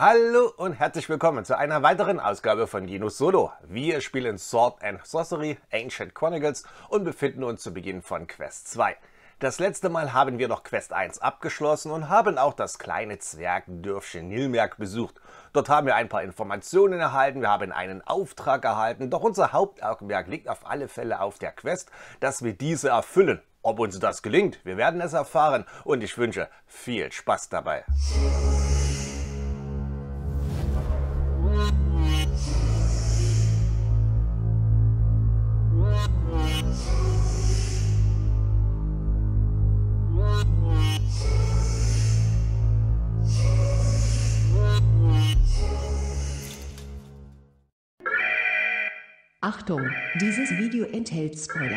Hallo und herzlich willkommen zu einer weiteren Ausgabe von Genus Solo. Wir spielen Sword and Sorcery Ancient Chronicles und befinden uns zu Beginn von Quest 2. Das letzte Mal haben wir noch Quest 1 abgeschlossen und haben auch das kleine Zwergendörfchen Nilmerk besucht. Dort haben wir ein paar Informationen erhalten, wir haben einen Auftrag erhalten, doch unser Hauptaugenmerk liegt auf alle Fälle auf der Quest, dass wir diese erfüllen. Ob uns das gelingt, wir werden es erfahren und ich wünsche viel Spaß dabei. Achtung, dieses Video enthält Spoiler.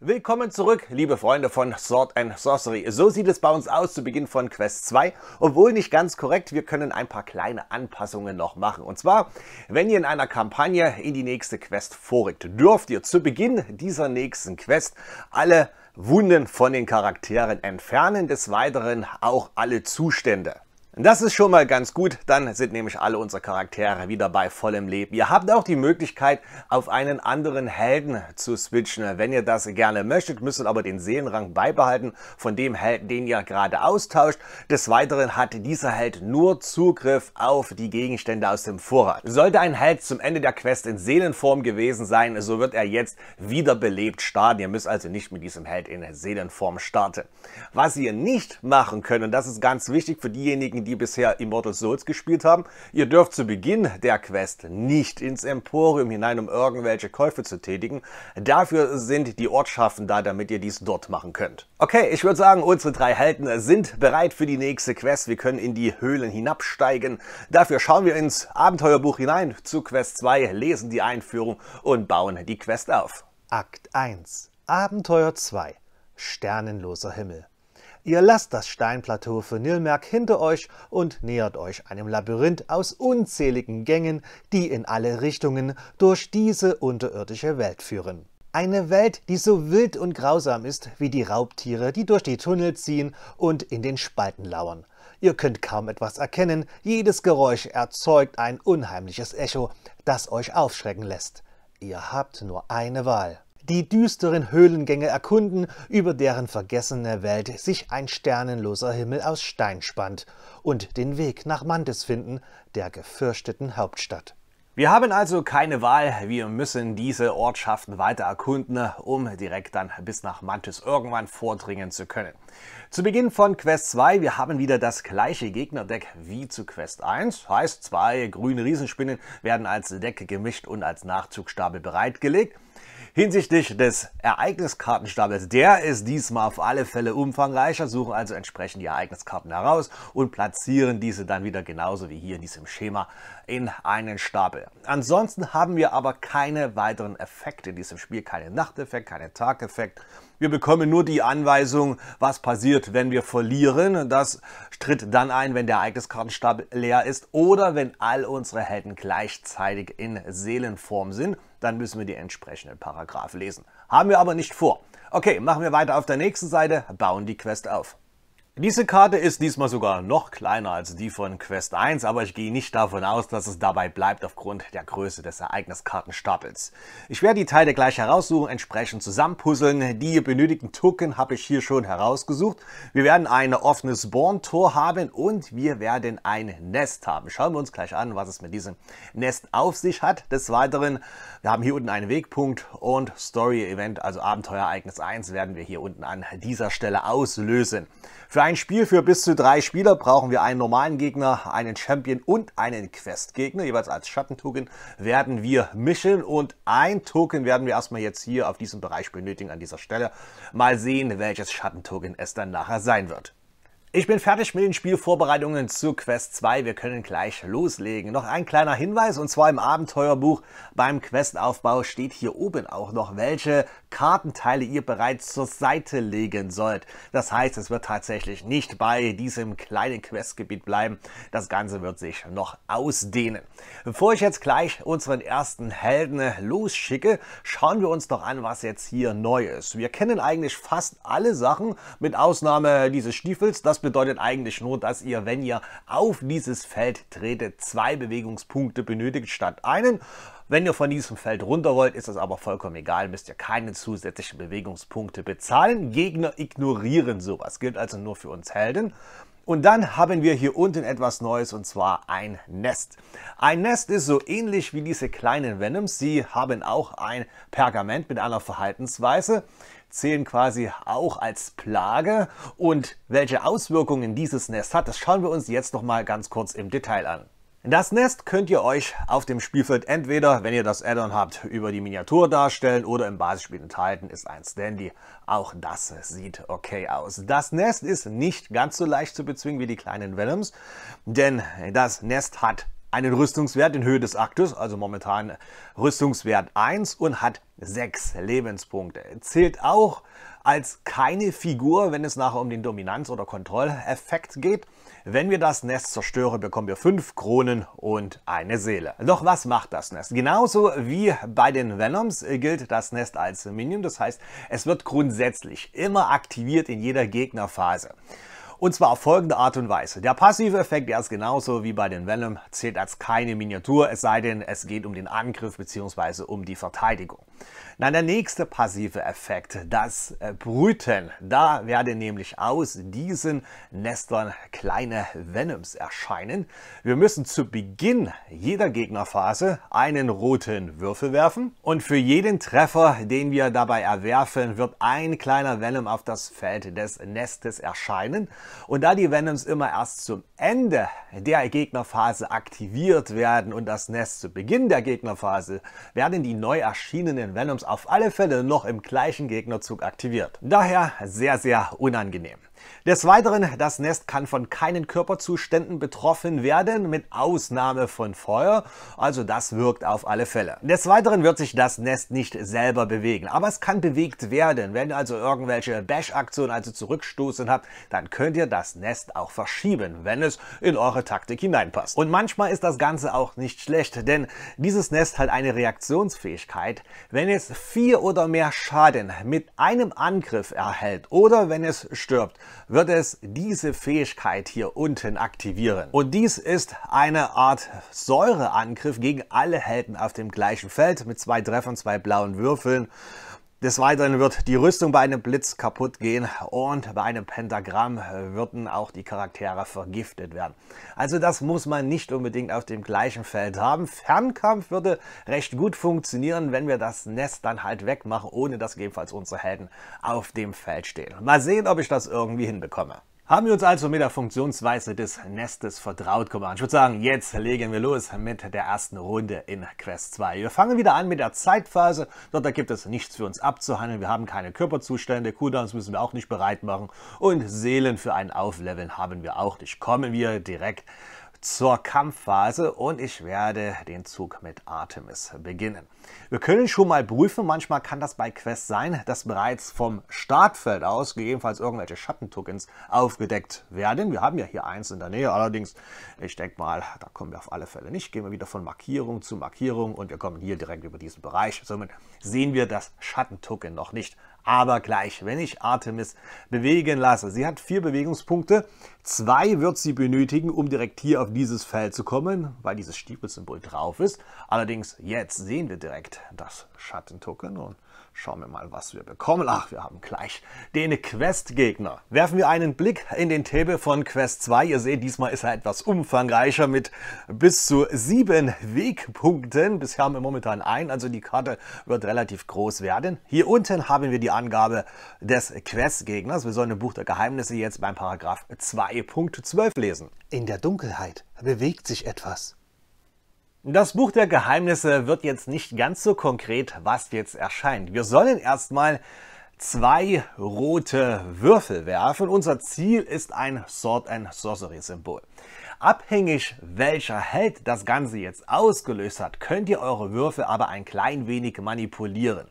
Willkommen zurück, liebe Freunde von Sword and Sorcery. So sieht es bei uns aus zu Beginn von Quest 2. Obwohl nicht ganz korrekt, wir können ein paar kleine Anpassungen noch machen. Und zwar, wenn ihr in einer Kampagne in die nächste Quest vorrückt, dürft ihr zu Beginn dieser nächsten Quest alle Wunden von den Charakteren entfernen, des Weiteren auch alle Zustände. Das ist schon mal ganz gut, dann sind nämlich alle unsere Charaktere wieder bei vollem Leben. Ihr habt auch die Möglichkeit, auf einen anderen Helden zu switchen, wenn ihr das gerne möchtet, müsst ihr aber den Seelenrang beibehalten von dem Helden, den ihr gerade austauscht. Des Weiteren hat dieser Held nur Zugriff auf die Gegenstände aus dem Vorrat. Sollte ein Held zum Ende der Quest in Seelenform gewesen sein, so wird er jetzt wiederbelebt starten. Ihr müsst also nicht mit diesem Held in Seelenform starten. Was ihr nicht machen könnt, und das ist ganz wichtig für diejenigen, die bisher Immortal Souls gespielt haben, ihr dürft zu Beginn der Quest nicht ins Emporium hinein, um irgendwelche Käufe zu tätigen. Dafür sind die Ortschaften da, damit ihr dies dort machen könnt. Okay, ich würde sagen, unsere drei Helden sind bereit für die nächste Quest. Wir können in die Höhlen hinabsteigen. Dafür schauen wir ins Abenteuerbuch hinein zu Quest 2, lesen die Einführung und bauen die Quest auf. Akt 1 Abenteuer 2 Sternenloser Himmel Ihr lasst das Steinplateau von Nilmerk hinter euch und nähert euch einem Labyrinth aus unzähligen Gängen, die in alle Richtungen durch diese unterirdische Welt führen. Eine Welt, die so wild und grausam ist wie die Raubtiere, die durch die Tunnel ziehen und in den Spalten lauern. Ihr könnt kaum etwas erkennen, jedes Geräusch erzeugt ein unheimliches Echo, das euch aufschrecken lässt. Ihr habt nur eine Wahl die düsteren Höhlengänge erkunden, über deren vergessene Welt sich ein sternenloser Himmel aus Stein spannt, und den Weg nach Mantis finden, der gefürchteten Hauptstadt. Wir haben also keine Wahl, wir müssen diese Ortschaften weiter erkunden, um direkt dann bis nach Mantis irgendwann vordringen zu können. Zu Beginn von Quest 2, wir haben wieder das gleiche Gegnerdeck wie zu Quest 1, heißt zwei grüne Riesenspinnen werden als Deck gemischt und als Nachzugstapel bereitgelegt. Hinsichtlich des Ereigniskartenstapels, der ist diesmal auf alle Fälle umfangreicher, suchen also entsprechend die Ereigniskarten heraus und platzieren diese dann wieder genauso wie hier in diesem Schema in einen Stapel. Ansonsten haben wir aber keine weiteren Effekte in diesem Spiel, keine Nachteffekt, keine Tageffekt. Wir bekommen nur die Anweisung, was passiert, wenn wir verlieren. Das tritt dann ein, wenn der Ereigniskartenstapel leer ist oder wenn all unsere Helden gleichzeitig in Seelenform sind dann müssen wir die entsprechenden Paragraphen lesen. Haben wir aber nicht vor. Okay, machen wir weiter auf der nächsten Seite, bauen die Quest auf. Diese Karte ist diesmal sogar noch kleiner als die von Quest 1, aber ich gehe nicht davon aus, dass es dabei bleibt aufgrund der Größe des Ereigniskartenstapels. Ich werde die Teile gleich heraussuchen, entsprechend zusammenpuzzeln. Die benötigten Token habe ich hier schon herausgesucht. Wir werden ein offenes born tor haben und wir werden ein Nest haben. Schauen wir uns gleich an, was es mit diesem Nest auf sich hat. Des Weiteren, wir haben hier unten einen Wegpunkt und Story-Event, also Abenteuerereignis 1, werden wir hier unten an dieser Stelle auslösen. Für ein Spiel für bis zu drei Spieler brauchen wir einen normalen Gegner, einen Champion und einen Questgegner. Jeweils als Schattentoken werden wir mischen und ein Token werden wir erstmal jetzt hier auf diesem Bereich benötigen an dieser Stelle. Mal sehen, welches Schattentoken es dann nachher sein wird. Ich bin fertig mit den Spielvorbereitungen zu Quest 2. Wir können gleich loslegen. Noch ein kleiner Hinweis und zwar im Abenteuerbuch beim Questaufbau steht hier oben auch noch, welche Kartenteile ihr bereits zur Seite legen sollt. Das heißt, es wird tatsächlich nicht bei diesem kleinen Questgebiet bleiben. Das Ganze wird sich noch ausdehnen. Bevor ich jetzt gleich unseren ersten Helden losschicke, schauen wir uns doch an, was jetzt hier neu ist. Wir kennen eigentlich fast alle Sachen, mit Ausnahme dieses Stiefels. Das bedeutet eigentlich nur, dass ihr, wenn ihr auf dieses Feld tretet, zwei Bewegungspunkte benötigt statt einen. Wenn ihr von diesem Feld runter wollt, ist das aber vollkommen egal, müsst ihr keine zusätzlichen Bewegungspunkte bezahlen. Gegner ignorieren sowas, gilt also nur für uns Helden. Und dann haben wir hier unten etwas Neues und zwar ein Nest. Ein Nest ist so ähnlich wie diese kleinen Venoms. Sie haben auch ein Pergament mit einer Verhaltensweise zählen quasi auch als Plage. Und welche Auswirkungen dieses Nest hat, das schauen wir uns jetzt noch mal ganz kurz im Detail an. Das Nest könnt ihr euch auf dem Spielfeld entweder, wenn ihr das Addon habt, über die Miniatur darstellen oder im Basisspiel enthalten ist ein Standy. Auch das sieht okay aus. Das Nest ist nicht ganz so leicht zu bezwingen wie die kleinen Venoms, denn das Nest hat einen Rüstungswert in Höhe des Aktus, also momentan Rüstungswert 1 und hat 6 Lebenspunkte. Zählt auch als keine Figur, wenn es nachher um den Dominanz- oder Kontrolleffekt geht. Wenn wir das Nest zerstören, bekommen wir 5 Kronen und eine Seele. Doch was macht das Nest? Genauso wie bei den Venoms gilt das Nest als Minion, das heißt, es wird grundsätzlich immer aktiviert in jeder Gegnerphase. Und zwar auf folgende Art und Weise. Der passive Effekt, der ist genauso wie bei den Venom, zählt als keine Miniatur, es sei denn, es geht um den Angriff bzw. um die Verteidigung. Na, der nächste passive Effekt, das äh, Brüten. Da werden nämlich aus diesen Nestern kleine Venoms erscheinen. Wir müssen zu Beginn jeder Gegnerphase einen roten Würfel werfen und für jeden Treffer, den wir dabei erwerfen, wird ein kleiner Venom auf das Feld des Nestes erscheinen. Und da die Venoms immer erst zum Ende der Gegnerphase aktiviert werden und das Nest zu Beginn der Gegnerphase, werden die neu erschienenen Venoms auf alle Fälle noch im gleichen Gegnerzug aktiviert. Daher sehr, sehr unangenehm. Des Weiteren, das Nest kann von keinen Körperzuständen betroffen werden, mit Ausnahme von Feuer, also das wirkt auf alle Fälle. Des Weiteren wird sich das Nest nicht selber bewegen, aber es kann bewegt werden. Wenn ihr also irgendwelche Bash-Aktionen, also Zurückstoßen habt, dann könnt ihr das Nest auch verschieben, wenn es in eure Taktik hineinpasst. Und manchmal ist das Ganze auch nicht schlecht, denn dieses Nest hat eine Reaktionsfähigkeit. Wenn es vier oder mehr Schaden mit einem Angriff erhält oder wenn es stirbt, wird es diese Fähigkeit hier unten aktivieren. Und dies ist eine Art Säureangriff gegen alle Helden auf dem gleichen Feld mit zwei Treffern, zwei blauen Würfeln des Weiteren wird die Rüstung bei einem Blitz kaputt gehen und bei einem Pentagramm würden auch die Charaktere vergiftet werden. Also das muss man nicht unbedingt auf dem gleichen Feld haben. Fernkampf würde recht gut funktionieren, wenn wir das Nest dann halt wegmachen, ohne dass gegebenenfalls unsere Helden auf dem Feld stehen. Mal sehen, ob ich das irgendwie hinbekomme. Haben wir uns also mit der Funktionsweise des Nestes vertraut gemacht? Ich würde sagen, jetzt legen wir los mit der ersten Runde in Quest 2. Wir fangen wieder an mit der Zeitphase. Dort gibt es nichts für uns abzuhandeln. Wir haben keine Körperzustände, Cooldowns müssen wir auch nicht bereit machen und Seelen für ein Aufleveln haben wir auch nicht. Kommen wir direkt zur Kampfphase und ich werde den Zug mit Artemis beginnen. Wir können schon mal prüfen, manchmal kann das bei Quest sein, dass bereits vom Startfeld aus gegebenenfalls irgendwelche Schattentokens aufgedeckt werden. Wir haben ja hier eins in der Nähe, allerdings, ich denke mal, da kommen wir auf alle Fälle nicht. Gehen wir wieder von Markierung zu Markierung und wir kommen hier direkt über diesen Bereich. Somit sehen wir das Schattentoken noch nicht aber gleich, wenn ich Artemis bewegen lasse. Sie hat vier Bewegungspunkte. Zwei wird sie benötigen, um direkt hier auf dieses Feld zu kommen, weil dieses Stiefelsymbol drauf ist. Allerdings jetzt sehen wir direkt das Schattentoken und Schauen wir mal, was wir bekommen. Ach, wir haben gleich den Quest-Gegner. Werfen wir einen Blick in den Table von Quest 2. Ihr seht, diesmal ist er etwas umfangreicher mit bis zu sieben Wegpunkten. Bisher haben wir momentan einen, also die Karte wird relativ groß werden. Hier unten haben wir die Angabe des Quest-Gegners. Wir sollen im Buch der Geheimnisse jetzt beim Paragraph 2.12 lesen. In der Dunkelheit bewegt sich etwas. Das Buch der Geheimnisse wird jetzt nicht ganz so konkret, was jetzt erscheint. Wir sollen erstmal zwei rote Würfel werfen. Unser Ziel ist ein Sword and Sorcery Symbol. Abhängig welcher Held das Ganze jetzt ausgelöst hat, könnt ihr eure Würfel aber ein klein wenig manipulieren.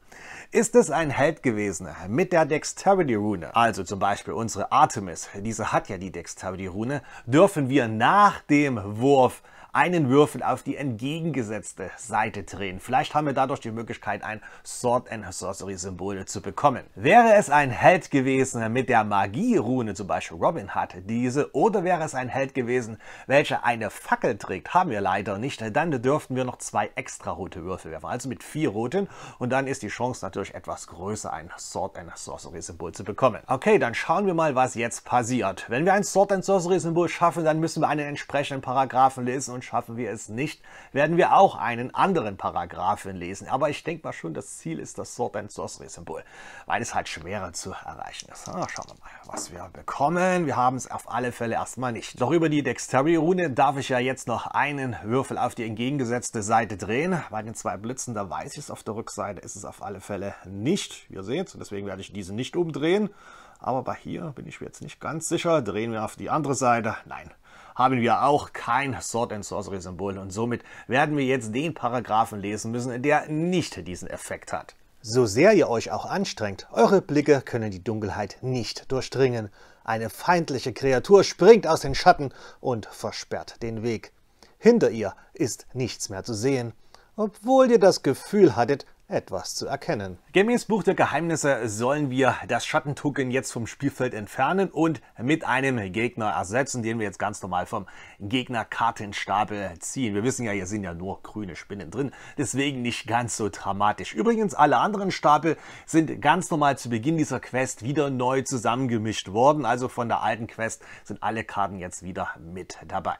Ist es ein Held gewesen mit der Dexterity-Rune, also zum Beispiel unsere Artemis, diese hat ja die Dexterity-Rune, dürfen wir nach dem Wurf einen Würfel auf die entgegengesetzte Seite drehen. Vielleicht haben wir dadurch die Möglichkeit, ein Sword and Sorcery Symbol zu bekommen. Wäre es ein Held gewesen mit der Magie-Rune, zum Beispiel Robin hat diese, oder wäre es ein Held gewesen, welcher eine Fackel trägt, haben wir leider nicht, dann dürften wir noch zwei extra rote Würfel werfen, also mit vier roten und dann ist die Chance natürlich etwas größer, ein Sword and Sorcery Symbol zu bekommen. Okay, dann schauen wir mal, was jetzt passiert. Wenn wir ein Sword and Sorcery Symbol schaffen, dann müssen wir einen entsprechenden Paragraphen lesen und schaffen wir es nicht, werden wir auch einen anderen Paragraphen lesen. Aber ich denke mal schon, das Ziel ist das Sword and Sorcery Symbol, weil es halt schwerer zu erreichen ist. Ah, schauen wir mal, was wir bekommen. Wir haben es auf alle Fälle erstmal nicht. Doch über die Dexterity-Rune darf ich ja jetzt noch einen Würfel auf die entgegengesetzte Seite drehen. Bei den zwei Blitzen, da weiß ich es, auf der Rückseite ist es auf alle Fälle nicht. Ihr seht, deswegen werde ich diese nicht umdrehen. Aber bei hier bin ich mir jetzt nicht ganz sicher. Drehen wir auf die andere Seite. Nein, haben wir auch kein Sword and Sorcery Symbol und somit werden wir jetzt den Paragraphen lesen müssen, der nicht diesen Effekt hat. So sehr ihr euch auch anstrengt, eure Blicke können die Dunkelheit nicht durchdringen. Eine feindliche Kreatur springt aus den Schatten und versperrt den Weg. Hinter ihr ist nichts mehr zu sehen, obwohl ihr das Gefühl hattet, etwas zu erkennen. Gemäß Buch der Geheimnisse sollen wir das Schattentoken jetzt vom Spielfeld entfernen und mit einem Gegner ersetzen, den wir jetzt ganz normal vom Gegnerkartenstapel ziehen. Wir wissen ja, hier sind ja nur grüne Spinnen drin, deswegen nicht ganz so dramatisch. Übrigens, alle anderen Stapel sind ganz normal zu Beginn dieser Quest wieder neu zusammengemischt worden. Also von der alten Quest sind alle Karten jetzt wieder mit dabei.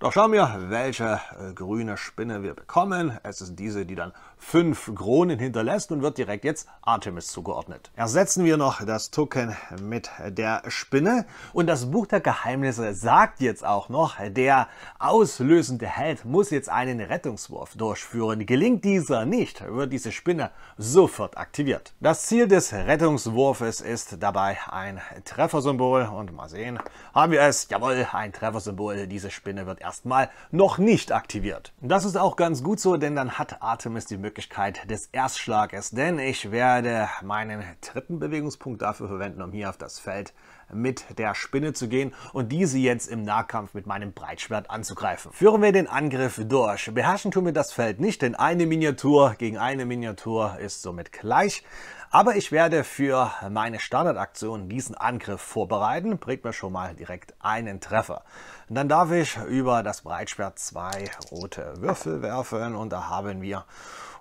Doch schauen wir, welche äh, grüne Spinne wir bekommen. Es ist diese, die dann fünf Kronen hinterlässt und wird direkt jetzt Artemis zugeordnet. Ersetzen wir noch das Token mit der Spinne und das Buch der Geheimnisse sagt jetzt auch noch, der auslösende Held muss jetzt einen Rettungswurf durchführen. Gelingt dieser nicht, wird diese Spinne sofort aktiviert. Das Ziel des Rettungswurfes ist dabei ein Treffersymbol und mal sehen, haben wir es, jawohl, ein Treffersymbol, diese Spinne wird erstmal noch nicht aktiviert. Das ist auch ganz gut so, denn dann hat Artemis die Möglichkeit, Möglichkeit des Erstschlages, denn ich werde meinen dritten Bewegungspunkt dafür verwenden, um hier auf das Feld mit der Spinne zu gehen und diese jetzt im Nahkampf mit meinem Breitschwert anzugreifen. Führen wir den Angriff durch. Beherrschen tun wir das Feld nicht, denn eine Miniatur gegen eine Miniatur ist somit gleich. Aber ich werde für meine Standardaktion diesen Angriff vorbereiten. Bringt mir schon mal direkt einen Treffer. Und dann darf ich über das Breitschwert zwei rote Würfel werfen und da haben wir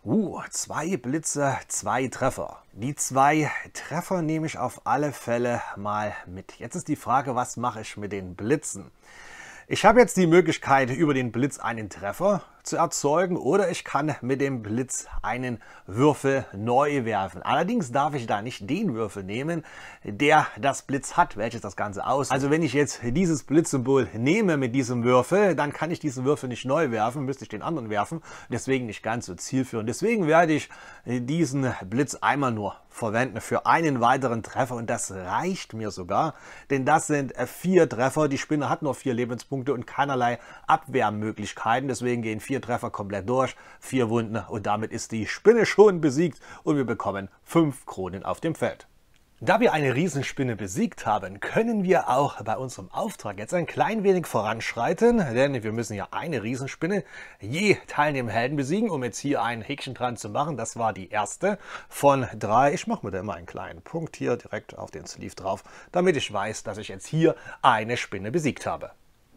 Uh, zwei Blitze, zwei Treffer. Die zwei Treffer nehme ich auf alle Fälle mal mit. Jetzt ist die Frage, was mache ich mit den Blitzen? Ich habe jetzt die Möglichkeit, über den Blitz einen Treffer zu erzeugen oder ich kann mit dem Blitz einen Würfel neu werfen. Allerdings darf ich da nicht den Würfel nehmen, der das Blitz hat, welches das Ganze aus. Also wenn ich jetzt dieses Blitzsymbol nehme mit diesem Würfel, dann kann ich diesen Würfel nicht neu werfen, müsste ich den anderen werfen. Deswegen nicht ganz so zielführend. Deswegen werde ich diesen Blitz einmal nur verwenden für einen weiteren Treffer und das reicht mir sogar, denn das sind äh, vier Treffer. Die Spinne hat nur vier Lebenspunkte und keinerlei Abwehrmöglichkeiten, deswegen gehen vier Treffer komplett durch, vier Wunden und damit ist die Spinne schon besiegt und wir bekommen fünf Kronen auf dem Feld. Da wir eine Riesenspinne besiegt haben, können wir auch bei unserem Auftrag jetzt ein klein wenig voranschreiten, denn wir müssen ja eine Riesenspinne je teilnehmenden Helden besiegen, um jetzt hier ein Häkchen dran zu machen. Das war die erste von drei. Ich mache mir da immer einen kleinen Punkt hier direkt auf den Sleeve drauf, damit ich weiß, dass ich jetzt hier eine Spinne besiegt habe.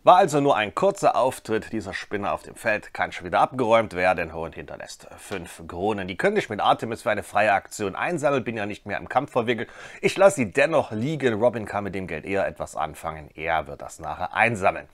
War also nur ein kurzer Auftritt dieser Spinne auf dem Feld, kann schon wieder abgeräumt werden und hinterlässt fünf Kronen. Die könnte ich mit Artemis für eine freie Aktion einsammeln, bin ja nicht mehr im Kampf verwickelt. Ich lasse sie dennoch liegen, Robin kann mit dem Geld eher etwas anfangen, er wird das nachher einsammeln.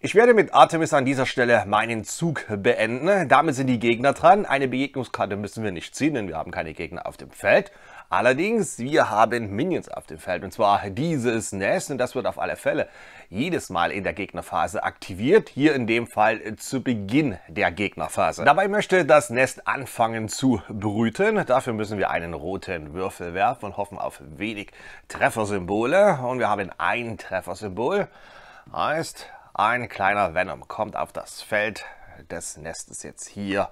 Ich werde mit Artemis an dieser Stelle meinen Zug beenden. Damit sind die Gegner dran. Eine Begegnungskarte müssen wir nicht ziehen, denn wir haben keine Gegner auf dem Feld. Allerdings, wir haben Minions auf dem Feld und zwar dieses Nest und das wird auf alle Fälle jedes Mal in der Gegnerphase aktiviert, hier in dem Fall zu Beginn der Gegnerphase. Dabei möchte das Nest anfangen zu brüten, dafür müssen wir einen roten Würfel werfen und hoffen auf wenig Treffersymbole und wir haben ein Treffersymbol, heißt ein kleiner Venom kommt auf das Feld des Nestes jetzt hier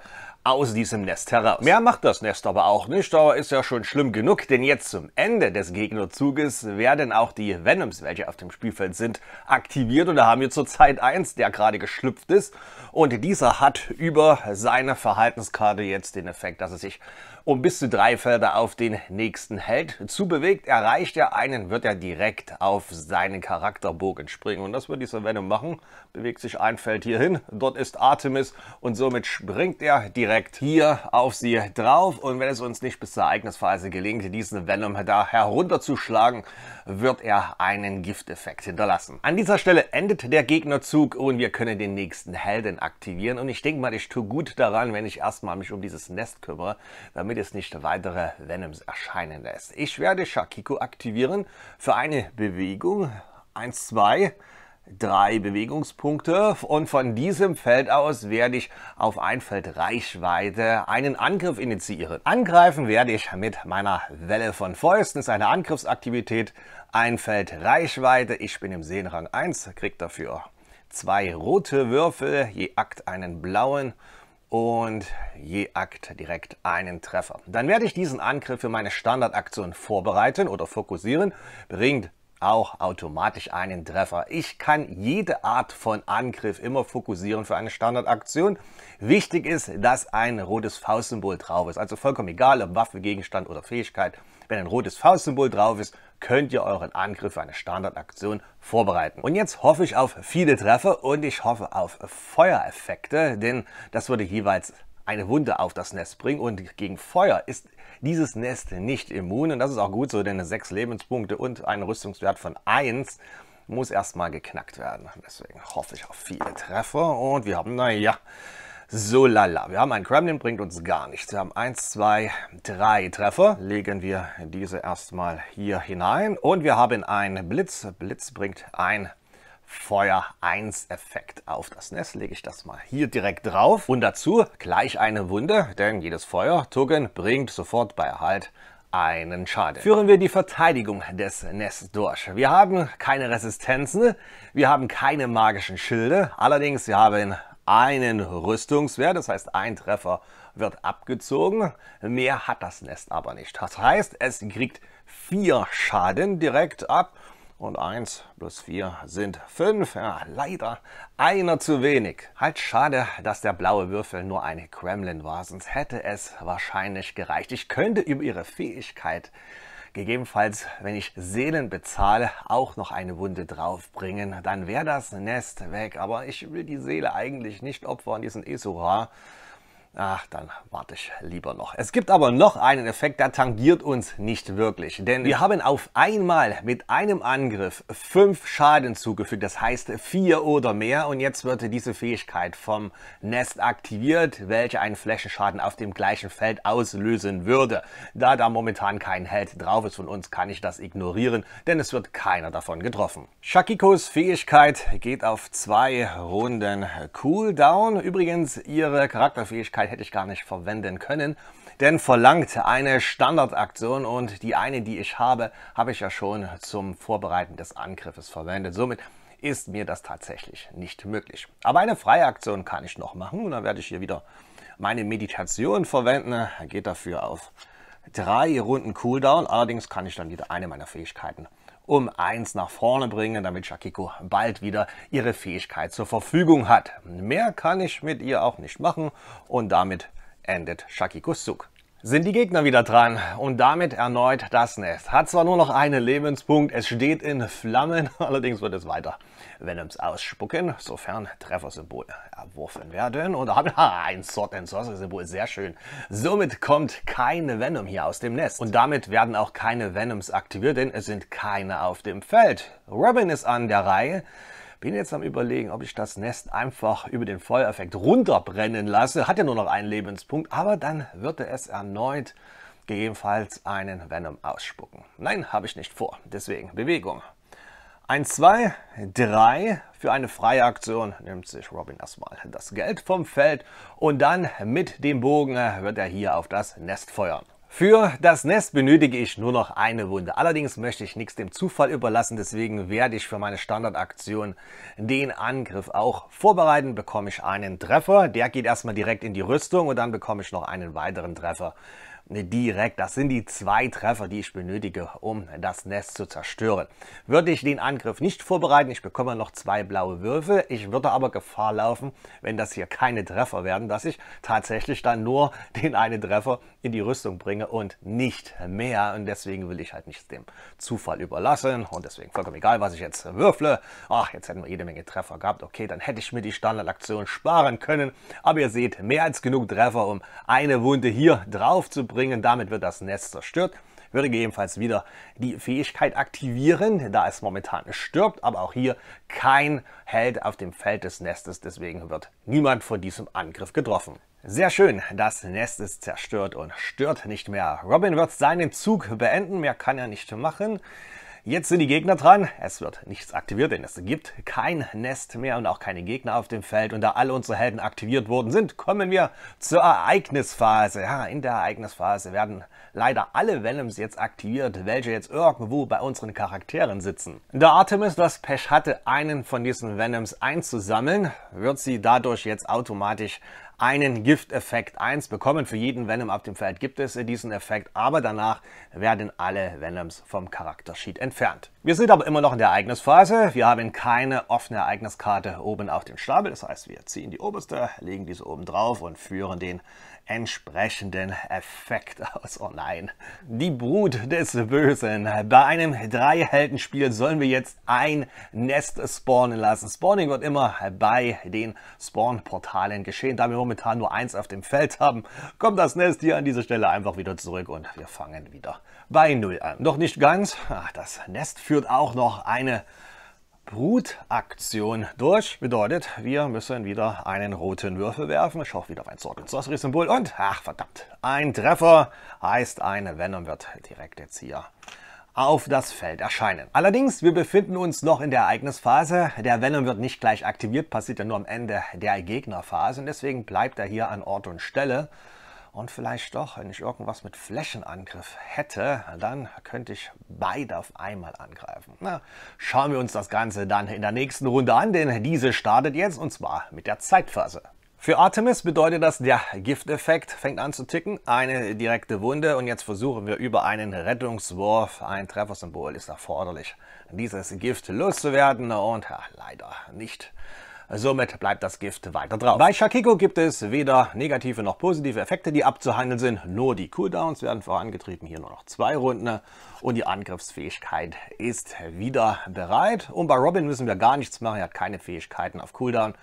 aus diesem Nest heraus. Mehr macht das Nest aber auch nicht, aber ist ja schon schlimm genug, denn jetzt zum Ende des Gegnerzuges werden auch die Venoms, welche auf dem Spielfeld sind, aktiviert und da haben wir zurzeit eins, der gerade geschlüpft ist und dieser hat über seine Verhaltenskarte jetzt den Effekt, dass er sich um bis zu drei Felder auf den nächsten Held zu bewegt. Erreicht er einen, wird er direkt auf seinen Charakterbogen springen. Und das wird dieser Venom machen. Bewegt sich ein Feld hierhin, dort ist Artemis und somit springt er direkt hier auf sie drauf. Und wenn es uns nicht bis zur Ereignisphase gelingt, diesen Venom da herunterzuschlagen, wird er einen Gifteffekt hinterlassen. An dieser Stelle endet der Gegnerzug und wir können den nächsten Helden aktivieren. Und ich denke mal, ich tue gut daran, wenn ich erstmal mich um dieses Nest kümmere, damit damit es nicht weitere Venoms erscheinen lässt. Ich werde Shakiko aktivieren für eine Bewegung. 1, 2, drei Bewegungspunkte und von diesem Feld aus werde ich auf ein Feld Reichweite einen Angriff initiieren. Angreifen werde ich mit meiner Welle von Fäusten, Das ist eine Angriffsaktivität, ein Feld Reichweite, ich bin im Seenrang 1, kriege dafür zwei rote Würfel, je Akt einen blauen und je Akt direkt einen Treffer. Dann werde ich diesen Angriff für meine Standardaktion vorbereiten oder fokussieren, bringt auch automatisch einen Treffer. Ich kann jede Art von Angriff immer fokussieren für eine Standardaktion. Wichtig ist, dass ein rotes Faustsymbol drauf ist. Also vollkommen egal, ob Waffe, Gegenstand oder Fähigkeit. Wenn ein rotes Faustsymbol drauf ist, könnt ihr euren Angriff für eine Standardaktion vorbereiten. Und jetzt hoffe ich auf viele Treffer und ich hoffe auf Feuereffekte, denn das würde jeweils eine Wunde auf das Nest bringen und gegen Feuer ist dieses Nest nicht immun und das ist auch gut so, denn 6 Lebenspunkte und ein Rüstungswert von 1 muss erstmal geknackt werden. Deswegen hoffe ich auf viele Treffer und wir haben, naja, so lala. Wir haben ein Kremlin, bringt uns gar nichts. Wir haben 1, 2, 3 Treffer. Legen wir diese erstmal hier hinein. Und wir haben einen Blitz. Blitz bringt ein Feuer 1 Effekt auf das Nest. Lege ich das mal hier direkt drauf. Und dazu gleich eine Wunde, denn jedes Feuer-Token bringt sofort bei Erhalt einen Schaden. Führen wir die Verteidigung des Nests durch. Wir haben keine Resistenzen, wir haben keine magischen Schilde, allerdings wir haben einen Rüstungswert, das heißt ein Treffer wird abgezogen, mehr hat das Nest aber nicht. Das heißt, es kriegt vier Schaden direkt ab und 1 plus 4 sind 5. Ja, leider einer zu wenig. Halt schade, dass der blaue Würfel nur eine Kremlin war, sonst hätte es wahrscheinlich gereicht. Ich könnte über ihre Fähigkeit gegebenenfalls, wenn ich Seelen bezahle, auch noch eine Wunde draufbringen. Dann wäre das Nest weg. Aber ich will die Seele eigentlich nicht opfern, die sind eh so rar. Ach, dann warte ich lieber noch. Es gibt aber noch einen Effekt, der tangiert uns nicht wirklich. Denn wir haben auf einmal mit einem Angriff fünf Schaden zugefügt, das heißt vier oder mehr. Und jetzt wird diese Fähigkeit vom Nest aktiviert, welche einen Flächenschaden auf dem gleichen Feld auslösen würde. Da da momentan kein Held drauf ist von uns, kann ich das ignorieren, denn es wird keiner davon getroffen. Shakikos Fähigkeit geht auf zwei Runden Cooldown. Übrigens, ihre Charakterfähigkeit Möglichkeit hätte ich gar nicht verwenden können, denn verlangt eine Standardaktion und die eine, die ich habe, habe ich ja schon zum Vorbereiten des Angriffes verwendet. Somit ist mir das tatsächlich nicht möglich. Aber eine freie Aktion kann ich noch machen und dann werde ich hier wieder meine Meditation verwenden. Geht dafür auf drei Runden Cooldown. Allerdings kann ich dann wieder eine meiner Fähigkeiten verwenden um eins nach vorne bringen, damit Shakiko bald wieder ihre Fähigkeit zur Verfügung hat. Mehr kann ich mit ihr auch nicht machen und damit endet Shakikos Zug sind die Gegner wieder dran und damit erneut das Nest. Hat zwar nur noch einen Lebenspunkt, es steht in Flammen, allerdings wird es weiter Venoms ausspucken, sofern Treffersymbol erworfen werden. Und da haben wir ein Sword and Sorcery Symbol, sehr schön. Somit kommt keine Venom hier aus dem Nest. Und damit werden auch keine Venoms aktiviert, denn es sind keine auf dem Feld. Robin ist an der Reihe. Bin jetzt am überlegen, ob ich das Nest einfach über den Feuereffekt runterbrennen lasse. Hat ja nur noch einen Lebenspunkt, aber dann würde es erneut gegebenenfalls einen Venom ausspucken. Nein, habe ich nicht vor. Deswegen Bewegung. 1, 2, 3 für eine freie Aktion nimmt sich Robin erstmal das Geld vom Feld und dann mit dem Bogen äh, wird er hier auf das Nest feuern. Für das Nest benötige ich nur noch eine Wunde. Allerdings möchte ich nichts dem Zufall überlassen, deswegen werde ich für meine Standardaktion den Angriff auch vorbereiten. Bekomme ich einen Treffer, der geht erstmal direkt in die Rüstung und dann bekomme ich noch einen weiteren Treffer direkt. Das sind die zwei Treffer, die ich benötige, um das Nest zu zerstören. Würde ich den Angriff nicht vorbereiten, ich bekomme noch zwei blaue Würfel. Ich würde aber Gefahr laufen, wenn das hier keine Treffer werden, dass ich tatsächlich dann nur den einen Treffer in die Rüstung bringe und nicht mehr. Und deswegen will ich halt nicht dem Zufall überlassen. Und deswegen vollkommen egal, was ich jetzt würfle. Ach, jetzt hätten wir jede Menge Treffer gehabt. Okay, dann hätte ich mir die Standardaktion sparen können. Aber ihr seht, mehr als genug Treffer, um eine Wunde hier drauf zu bringen. Damit wird das Nest zerstört würde gegebenenfalls wieder die Fähigkeit aktivieren, da es momentan stirbt, aber auch hier kein Held auf dem Feld des Nestes, deswegen wird niemand von diesem Angriff getroffen. Sehr schön, das Nest ist zerstört und stört nicht mehr. Robin wird seinen Zug beenden, mehr kann er nicht machen. Jetzt sind die Gegner dran. Es wird nichts aktiviert, denn es gibt kein Nest mehr und auch keine Gegner auf dem Feld. Und da alle unsere Helden aktiviert worden sind, kommen wir zur Ereignisphase. Ja, in der Ereignisphase werden leider alle Venoms jetzt aktiviert, welche jetzt irgendwo bei unseren Charakteren sitzen. Da Artemis das Pech hatte, einen von diesen Venoms einzusammeln, wird sie dadurch jetzt automatisch einen Gifteffekt 1 bekommen. Für jeden Venom auf dem Feld gibt es diesen Effekt, aber danach werden alle Venoms vom Charaktersheet entfernt. Wir sind aber immer noch in der Ereignisphase. Wir haben keine offene Ereigniskarte oben auf dem Stapel. Das heißt, wir ziehen die oberste, legen diese oben drauf und führen den entsprechenden Effekt aus. Oh nein. Die Brut des Bösen. Bei einem Drei-Helden-Spiel sollen wir jetzt ein Nest spawnen lassen. Spawning wird immer bei den Spawn-Portalen geschehen. Da wir momentan nur eins auf dem Feld haben, kommt das Nest hier an dieser Stelle einfach wieder zurück und wir fangen wieder bei Null an. Doch nicht ganz. Ach, das Nest führt auch noch eine Brutaktion durch. Bedeutet, wir müssen wieder einen roten Würfel werfen. Ich hoffe wieder auf ein Sword und Sorcery Symbol. Und, ach verdammt, ein Treffer heißt, ein Venom wird direkt jetzt hier auf das Feld erscheinen. Allerdings, wir befinden uns noch in der Ereignisphase. Der Venom wird nicht gleich aktiviert, passiert ja nur am Ende der Gegnerphase und deswegen bleibt er hier an Ort und Stelle und vielleicht doch, wenn ich irgendwas mit Flächenangriff hätte, dann könnte ich beide auf einmal angreifen. Na, schauen wir uns das Ganze dann in der nächsten Runde an, denn diese startet jetzt und zwar mit der Zeitphase. Für Artemis bedeutet das, der Gifteffekt fängt an zu ticken, eine direkte Wunde und jetzt versuchen wir über einen Rettungswurf, ein Treffersymbol ist erforderlich, dieses Gift loszuwerden und ja, leider nicht äh, somit bleibt das Gift weiter drauf. Bei Shakiko gibt es weder negative noch positive Effekte, die abzuhandeln sind. Nur die Cooldowns werden vorangetrieben. Hier nur noch zwei Runden. Und die Angriffsfähigkeit ist wieder bereit. Und bei Robin müssen wir gar nichts machen. Er hat keine Fähigkeiten auf Cooldown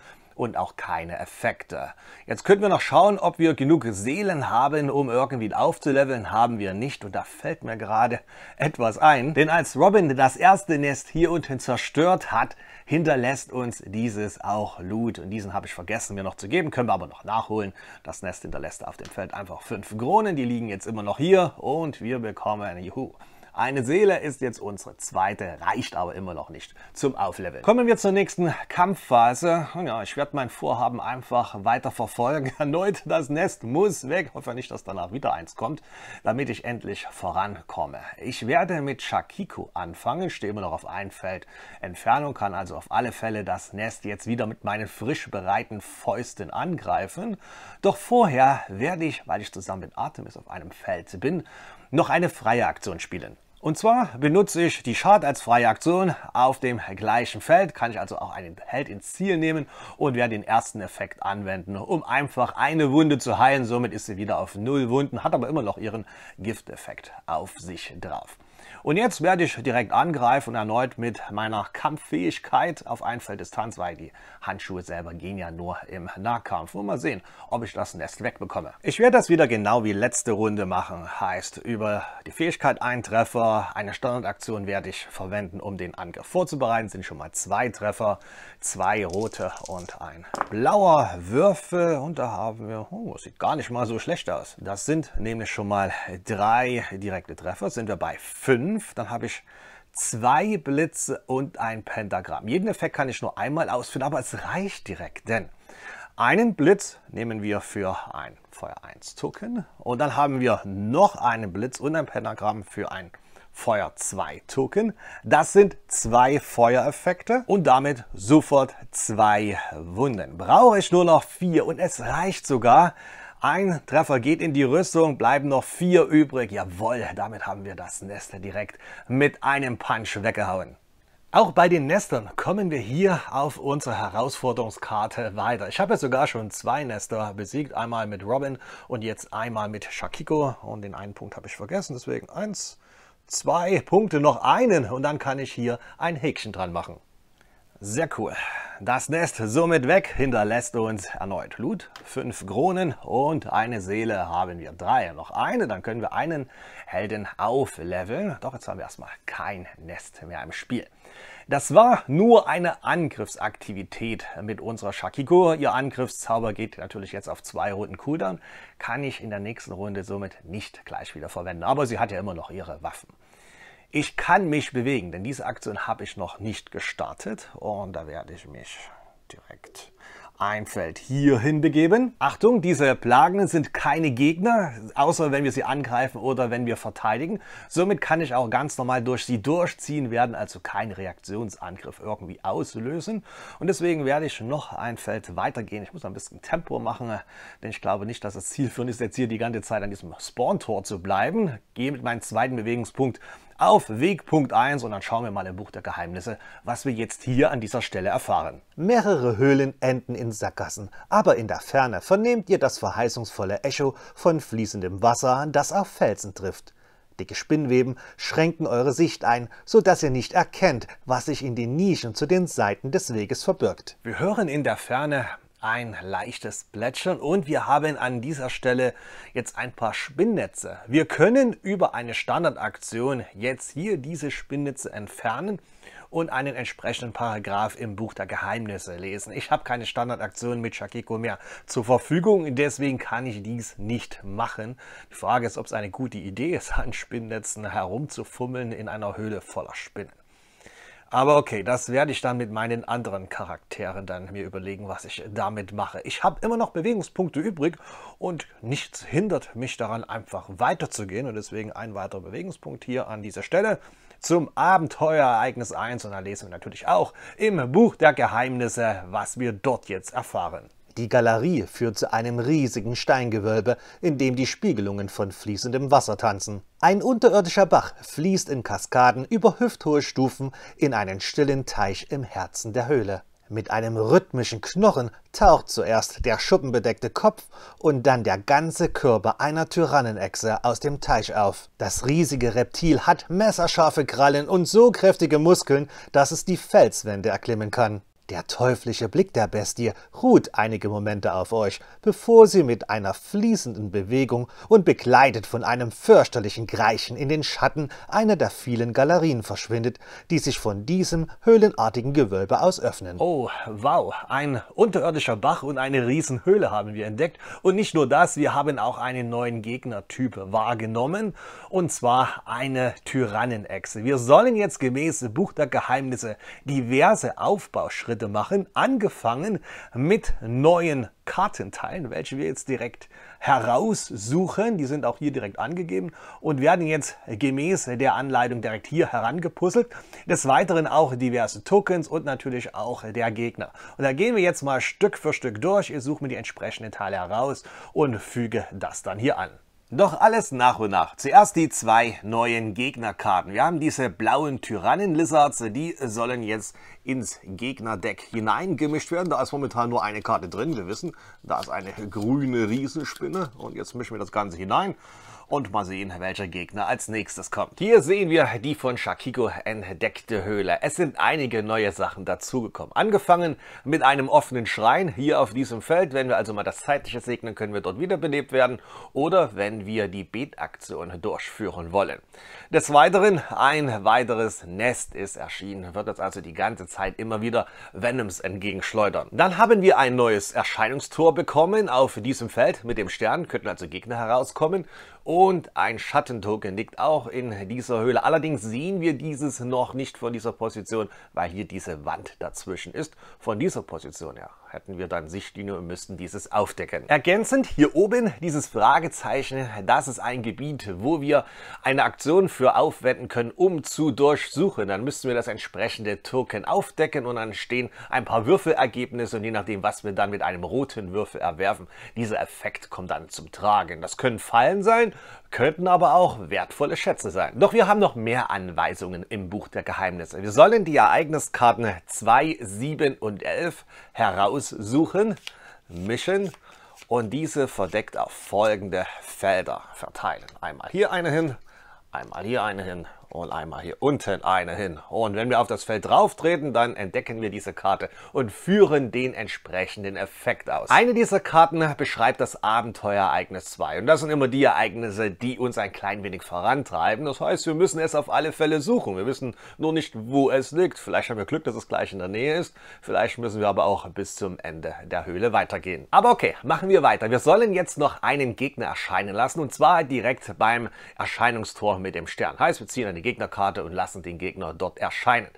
und auch keine Effekte. Jetzt könnten wir noch schauen, ob wir genug Seelen haben, um irgendwie aufzuleveln. Haben wir nicht und da fällt mir gerade etwas ein. Denn als Robin das erste Nest hier unten zerstört hat, hinterlässt uns dieses auch Loot. Und diesen habe ich vergessen mir noch zu geben, können wir aber noch nachholen. Das Nest hinterlässt auf dem Feld einfach fünf Kronen, die liegen jetzt immer noch hier und wir bekommen, juhu, eine Seele ist jetzt unsere zweite, reicht aber immer noch nicht zum Aufleveln. Kommen wir zur nächsten Kampfphase. Ja, ich werde mein Vorhaben einfach weiter verfolgen. Erneut, das Nest muss weg. Hoffe nicht, dass danach wieder eins kommt, damit ich endlich vorankomme. Ich werde mit Shakiko anfangen, stehe immer noch auf ein Feld Entfernung, kann also auf alle Fälle das Nest jetzt wieder mit meinen frisch bereiten Fäusten angreifen. Doch vorher werde ich, weil ich zusammen mit Artemis auf einem Feld bin, noch eine freie Aktion spielen. Und zwar benutze ich die Schad als freie Aktion auf dem gleichen Feld, kann ich also auch einen Held ins Ziel nehmen und werde den ersten Effekt anwenden, um einfach eine Wunde zu heilen. Somit ist sie wieder auf null Wunden, hat aber immer noch ihren Gifteffekt auf sich drauf. Und jetzt werde ich direkt angreifen und erneut mit meiner Kampffähigkeit auf Einfelddistanz, weil die Handschuhe selber gehen ja nur im Nahkampf. Und mal sehen, ob ich das Nest wegbekomme. Ich werde das wieder genau wie letzte Runde machen. Heißt, über die Fähigkeit Eintreffer, eine Standardaktion werde ich verwenden, um den Angriff vorzubereiten. sind schon mal zwei Treffer, zwei rote und ein blauer Würfel. Und da haben wir, oh, sieht gar nicht mal so schlecht aus. Das sind nämlich schon mal drei direkte Treffer. Sind wir bei fünf. 5, dann habe ich zwei Blitze und ein Pentagramm. Jeden Effekt kann ich nur einmal ausführen, aber es reicht direkt, denn einen Blitz nehmen wir für ein Feuer 1 Token und dann haben wir noch einen Blitz und ein Pentagramm für ein Feuer 2 Token. Das sind zwei Feuereffekte und damit sofort zwei Wunden. Brauche ich nur noch vier und es reicht sogar, ein Treffer geht in die Rüstung, bleiben noch vier übrig. Jawohl, damit haben wir das Nester direkt mit einem Punch weggehauen. Auch bei den Nestern kommen wir hier auf unsere Herausforderungskarte weiter. Ich habe jetzt sogar schon zwei Nester besiegt, einmal mit Robin und jetzt einmal mit Shakiko. Und den einen Punkt habe ich vergessen, deswegen eins, zwei Punkte, noch einen und dann kann ich hier ein Häkchen dran machen. Sehr cool. Das Nest somit weg, hinterlässt uns erneut Loot, fünf Kronen und eine Seele haben wir. Drei, noch eine, dann können wir einen Helden aufleveln. Doch jetzt haben wir erstmal kein Nest mehr im Spiel. Das war nur eine Angriffsaktivität mit unserer Shakiko. Ihr Angriffszauber geht natürlich jetzt auf zwei Runden Cooldown. Kann ich in der nächsten Runde somit nicht gleich wieder verwenden. Aber sie hat ja immer noch ihre Waffen. Ich kann mich bewegen, denn diese Aktion habe ich noch nicht gestartet und da werde ich mich direkt ein Feld hierhin begeben. Achtung, diese Plagen sind keine Gegner, außer wenn wir sie angreifen oder wenn wir verteidigen. Somit kann ich auch ganz normal durch sie durchziehen, werden also keinen Reaktionsangriff irgendwie auslösen. Und deswegen werde ich noch ein Feld weitergehen. Ich muss ein bisschen Tempo machen, denn ich glaube nicht, dass es zielführend ist, jetzt hier die ganze Zeit an diesem Spawn-Tor zu bleiben. Gehe mit meinem zweiten Bewegungspunkt auf Wegpunkt 1 und dann schauen wir mal im Buch der Geheimnisse, was wir jetzt hier an dieser Stelle erfahren. Mehrere Höhlen enden in Sackgassen, aber in der Ferne vernehmt ihr das verheißungsvolle Echo von fließendem Wasser, das auf Felsen trifft. Dicke Spinnweben schränken eure Sicht ein, so dass ihr nicht erkennt, was sich in den Nischen zu den Seiten des Weges verbirgt. Wir hören in der Ferne ein leichtes Plätschern und wir haben an dieser Stelle jetzt ein paar Spinnnetze. Wir können über eine Standardaktion jetzt hier diese Spinnnetze entfernen und einen entsprechenden Paragraph im Buch der Geheimnisse lesen. Ich habe keine Standardaktion mit Shakiko mehr zur Verfügung, deswegen kann ich dies nicht machen. Die Frage ist, ob es eine gute Idee ist, an Spinnnetzen herumzufummeln in einer Höhle voller Spinnen. Aber okay, das werde ich dann mit meinen anderen Charakteren dann mir überlegen, was ich damit mache. Ich habe immer noch Bewegungspunkte übrig und nichts hindert mich daran, einfach weiterzugehen. Und deswegen ein weiterer Bewegungspunkt hier an dieser Stelle zum Abenteuerereignis 1. Und da lesen wir natürlich auch im Buch der Geheimnisse, was wir dort jetzt erfahren. Die Galerie führt zu einem riesigen Steingewölbe, in dem die Spiegelungen von fließendem Wasser tanzen. Ein unterirdischer Bach fließt in Kaskaden über hüfthohe Stufen in einen stillen Teich im Herzen der Höhle. Mit einem rhythmischen Knochen taucht zuerst der schuppenbedeckte Kopf und dann der ganze Körper einer Tyrannenechse aus dem Teich auf. Das riesige Reptil hat messerscharfe Krallen und so kräftige Muskeln, dass es die Felswände erklimmen kann. Der teuflische Blick der Bestie ruht einige Momente auf euch, bevor sie mit einer fließenden Bewegung und begleitet von einem fürchterlichen Greichen in den Schatten einer der vielen Galerien verschwindet, die sich von diesem höhlenartigen Gewölbe aus öffnen. Oh, wow, ein unterirdischer Bach und eine Riesenhöhle haben wir entdeckt. Und nicht nur das, wir haben auch einen neuen Gegnertyp wahrgenommen, und zwar eine Tyrannenechse. Wir sollen jetzt gemäß Buch der Geheimnisse diverse Aufbauschritte Inhalte machen, angefangen mit neuen Kartenteilen, welche wir jetzt direkt heraussuchen. Die sind auch hier direkt angegeben und werden jetzt gemäß der Anleitung direkt hier herangepuzzelt. Des Weiteren auch diverse Tokens und natürlich auch der Gegner. Und da gehen wir jetzt mal Stück für Stück durch. Ihr sucht mir die entsprechenden Teile heraus und füge das dann hier an. Doch alles nach und nach. Zuerst die zwei neuen Gegnerkarten. Wir haben diese blauen Tyrannen-Lizards, die sollen jetzt ins Gegnerdeck hineingemischt werden. Da ist momentan nur eine Karte drin, wir wissen, da ist eine grüne Riesenspinne und jetzt mischen wir das Ganze hinein und mal sehen, welcher Gegner als nächstes kommt. Hier sehen wir die von Shakiko entdeckte Höhle. Es sind einige neue Sachen dazugekommen. Angefangen mit einem offenen Schrein hier auf diesem Feld. Wenn wir also mal das Zeitliche segnen, können wir dort wiederbelebt werden oder wenn wir die Betaktion durchführen wollen. Des Weiteren ein weiteres Nest ist erschienen, wird jetzt also die ganze Zeit immer wieder Venoms entgegenschleudern. Dann haben wir ein neues Erscheinungstor bekommen auf diesem Feld. Mit dem Stern könnten also Gegner herauskommen und ein Schattentoken liegt auch in dieser Höhle. Allerdings sehen wir dieses noch nicht von dieser Position, weil hier diese Wand dazwischen ist. Von dieser Position her hätten wir dann Sichtlinie und müssten dieses aufdecken. Ergänzend hier oben dieses Fragezeichen, das ist ein Gebiet, wo wir eine Aktion für aufwenden können, um zu durchsuchen. Dann müssten wir das entsprechende Token aufdecken und dann stehen ein paar Würfelergebnisse und je nachdem, was wir dann mit einem roten Würfel erwerfen, dieser Effekt kommt dann zum Tragen. Das können Fallen sein, sein, könnten aber auch wertvolle Schätze sein. Doch wir haben noch mehr Anweisungen im Buch der Geheimnisse. Wir sollen die Ereigniskarten 2, 7 und 11 heraussuchen, mischen und diese verdeckt auf folgende Felder verteilen. Einmal hier eine hin, einmal hier eine hin und einmal hier unten eine hin. Und wenn wir auf das Feld drauf treten, dann entdecken wir diese Karte und führen den entsprechenden Effekt aus. Eine dieser Karten beschreibt das Abenteuerereignis 2 und das sind immer die Ereignisse, die uns ein klein wenig vorantreiben. Das heißt, wir müssen es auf alle Fälle suchen. Wir wissen nur nicht, wo es liegt. Vielleicht haben wir Glück, dass es gleich in der Nähe ist. Vielleicht müssen wir aber auch bis zum Ende der Höhle weitergehen. Aber okay, machen wir weiter. Wir sollen jetzt noch einen Gegner erscheinen lassen und zwar direkt beim Erscheinungstor mit dem Stern. Heißt, wir ziehen eine Gegnerkarte und lassen den Gegner dort erscheinen.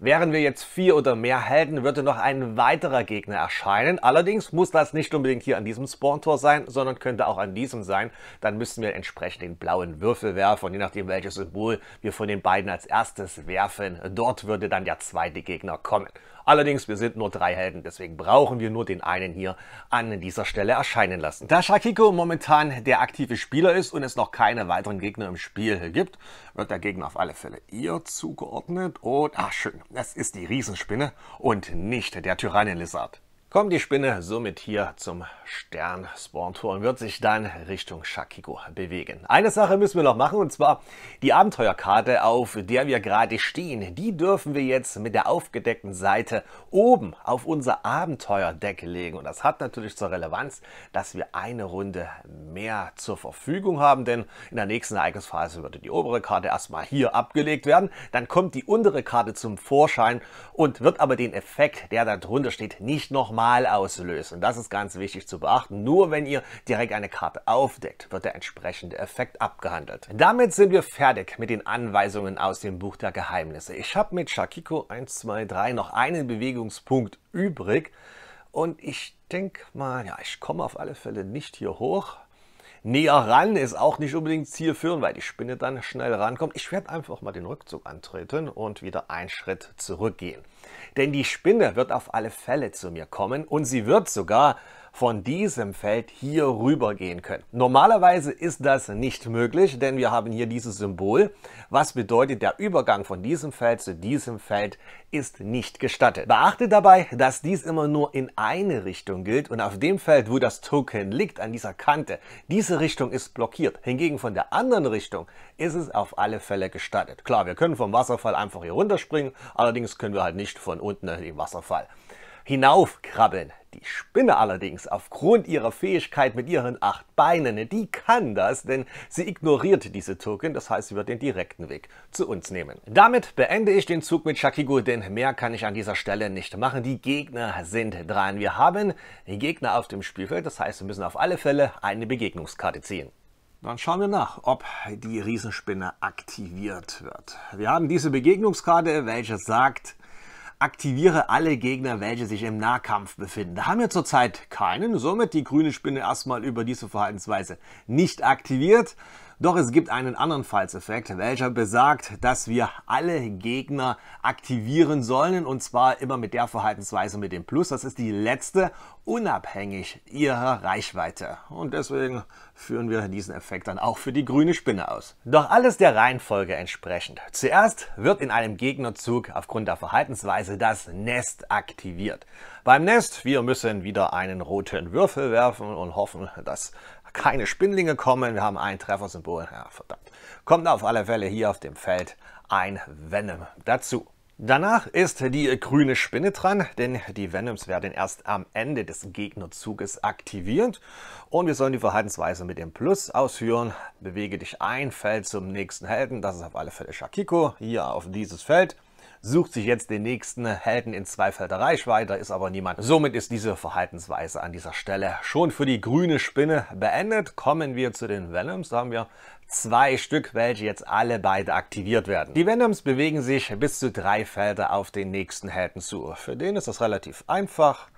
Wären wir jetzt vier oder mehr Helden, würde noch ein weiterer Gegner erscheinen. Allerdings muss das nicht unbedingt hier an diesem Spawn-Tor sein, sondern könnte auch an diesem sein. Dann müssen wir entsprechend den blauen Würfel werfen und je nachdem welches Symbol wir von den beiden als erstes werfen, dort würde dann der zweite Gegner kommen. Allerdings, wir sind nur drei Helden, deswegen brauchen wir nur den einen hier an dieser Stelle erscheinen lassen. Da Shakiko momentan der aktive Spieler ist und es noch keine weiteren Gegner im Spiel gibt, wird der Gegner auf alle Fälle ihr zugeordnet und, ach schön, das ist die Riesenspinne und nicht der Tyrannenlizard kommt die Spinne somit hier zum Stern Spawn Tour und wird sich dann Richtung Shakiko bewegen. Eine Sache müssen wir noch machen und zwar die Abenteuerkarte, auf der wir gerade stehen, die dürfen wir jetzt mit der aufgedeckten Seite oben auf unser Abenteuerdeck legen. Und das hat natürlich zur Relevanz, dass wir eine Runde mehr zur Verfügung haben, denn in der nächsten Ereignisphase würde die obere Karte erstmal hier abgelegt werden, dann kommt die untere Karte zum Vorschein und wird aber den Effekt, der da drunter steht, nicht nochmal normal auslösen. Das ist ganz wichtig zu beachten. Nur wenn ihr direkt eine Karte aufdeckt, wird der entsprechende Effekt abgehandelt. Damit sind wir fertig mit den Anweisungen aus dem Buch der Geheimnisse. Ich habe mit Shakiko 1, 2, 3 noch einen Bewegungspunkt übrig. Und ich denke mal, ja, ich komme auf alle Fälle nicht hier hoch näher ran ist auch nicht unbedingt zielführend, weil die Spinne dann schnell rankommt. Ich werde einfach mal den Rückzug antreten und wieder einen Schritt zurückgehen. Denn die Spinne wird auf alle Fälle zu mir kommen und sie wird sogar von diesem Feld hier rüber gehen können. Normalerweise ist das nicht möglich, denn wir haben hier dieses Symbol. Was bedeutet, der Übergang von diesem Feld zu diesem Feld ist nicht gestattet. Beachte dabei, dass dies immer nur in eine Richtung gilt und auf dem Feld, wo das Token liegt, an dieser Kante, diese Richtung ist blockiert. Hingegen von der anderen Richtung ist es auf alle Fälle gestattet. Klar, wir können vom Wasserfall einfach hier runterspringen, allerdings können wir halt nicht von unten in den Wasserfall hinaufkrabbeln. Die Spinne allerdings, aufgrund ihrer Fähigkeit mit ihren acht Beinen, die kann das, denn sie ignoriert diese Token, das heißt, sie wird den direkten Weg zu uns nehmen. Damit beende ich den Zug mit Shakigu, denn mehr kann ich an dieser Stelle nicht machen. Die Gegner sind dran. Wir haben Gegner auf dem Spielfeld, das heißt, wir müssen auf alle Fälle eine Begegnungskarte ziehen. Dann schauen wir nach, ob die Riesenspinne aktiviert wird. Wir haben diese Begegnungskarte, welche sagt, aktiviere alle Gegner, welche sich im Nahkampf befinden. Da haben wir zurzeit keinen, somit die grüne Spinne erstmal über diese Verhaltensweise nicht aktiviert. Doch es gibt einen anderen Fallseffekt, welcher besagt, dass wir alle Gegner aktivieren sollen und zwar immer mit der Verhaltensweise mit dem Plus. Das ist die letzte, unabhängig ihrer Reichweite. Und deswegen führen wir diesen Effekt dann auch für die grüne Spinne aus. Doch alles der Reihenfolge entsprechend. Zuerst wird in einem Gegnerzug aufgrund der Verhaltensweise das Nest aktiviert. Beim Nest, wir müssen wieder einen roten Würfel werfen und hoffen, dass keine Spindlinge kommen. Wir haben ein Treffersymbol. Ja, verdammt. Kommt auf alle Fälle hier auf dem Feld ein Venom dazu. Danach ist die grüne Spinne dran, denn die Venoms werden erst am Ende des Gegnerzuges aktiviert. Und wir sollen die Verhaltensweise mit dem Plus ausführen. Bewege dich ein Feld zum nächsten Helden, das ist auf alle Fälle Shakiko, hier auf dieses Feld sucht sich jetzt den nächsten Helden in Zweifelter Reichweite, ist aber niemand. Somit ist diese Verhaltensweise an dieser Stelle schon für die grüne Spinne beendet. Kommen wir zu den Venoms. Da haben wir zwei Stück, welche jetzt alle beide aktiviert werden. Die Venoms bewegen sich bis zu drei Felder auf den nächsten Helden zu. Für den ist das relativ einfach.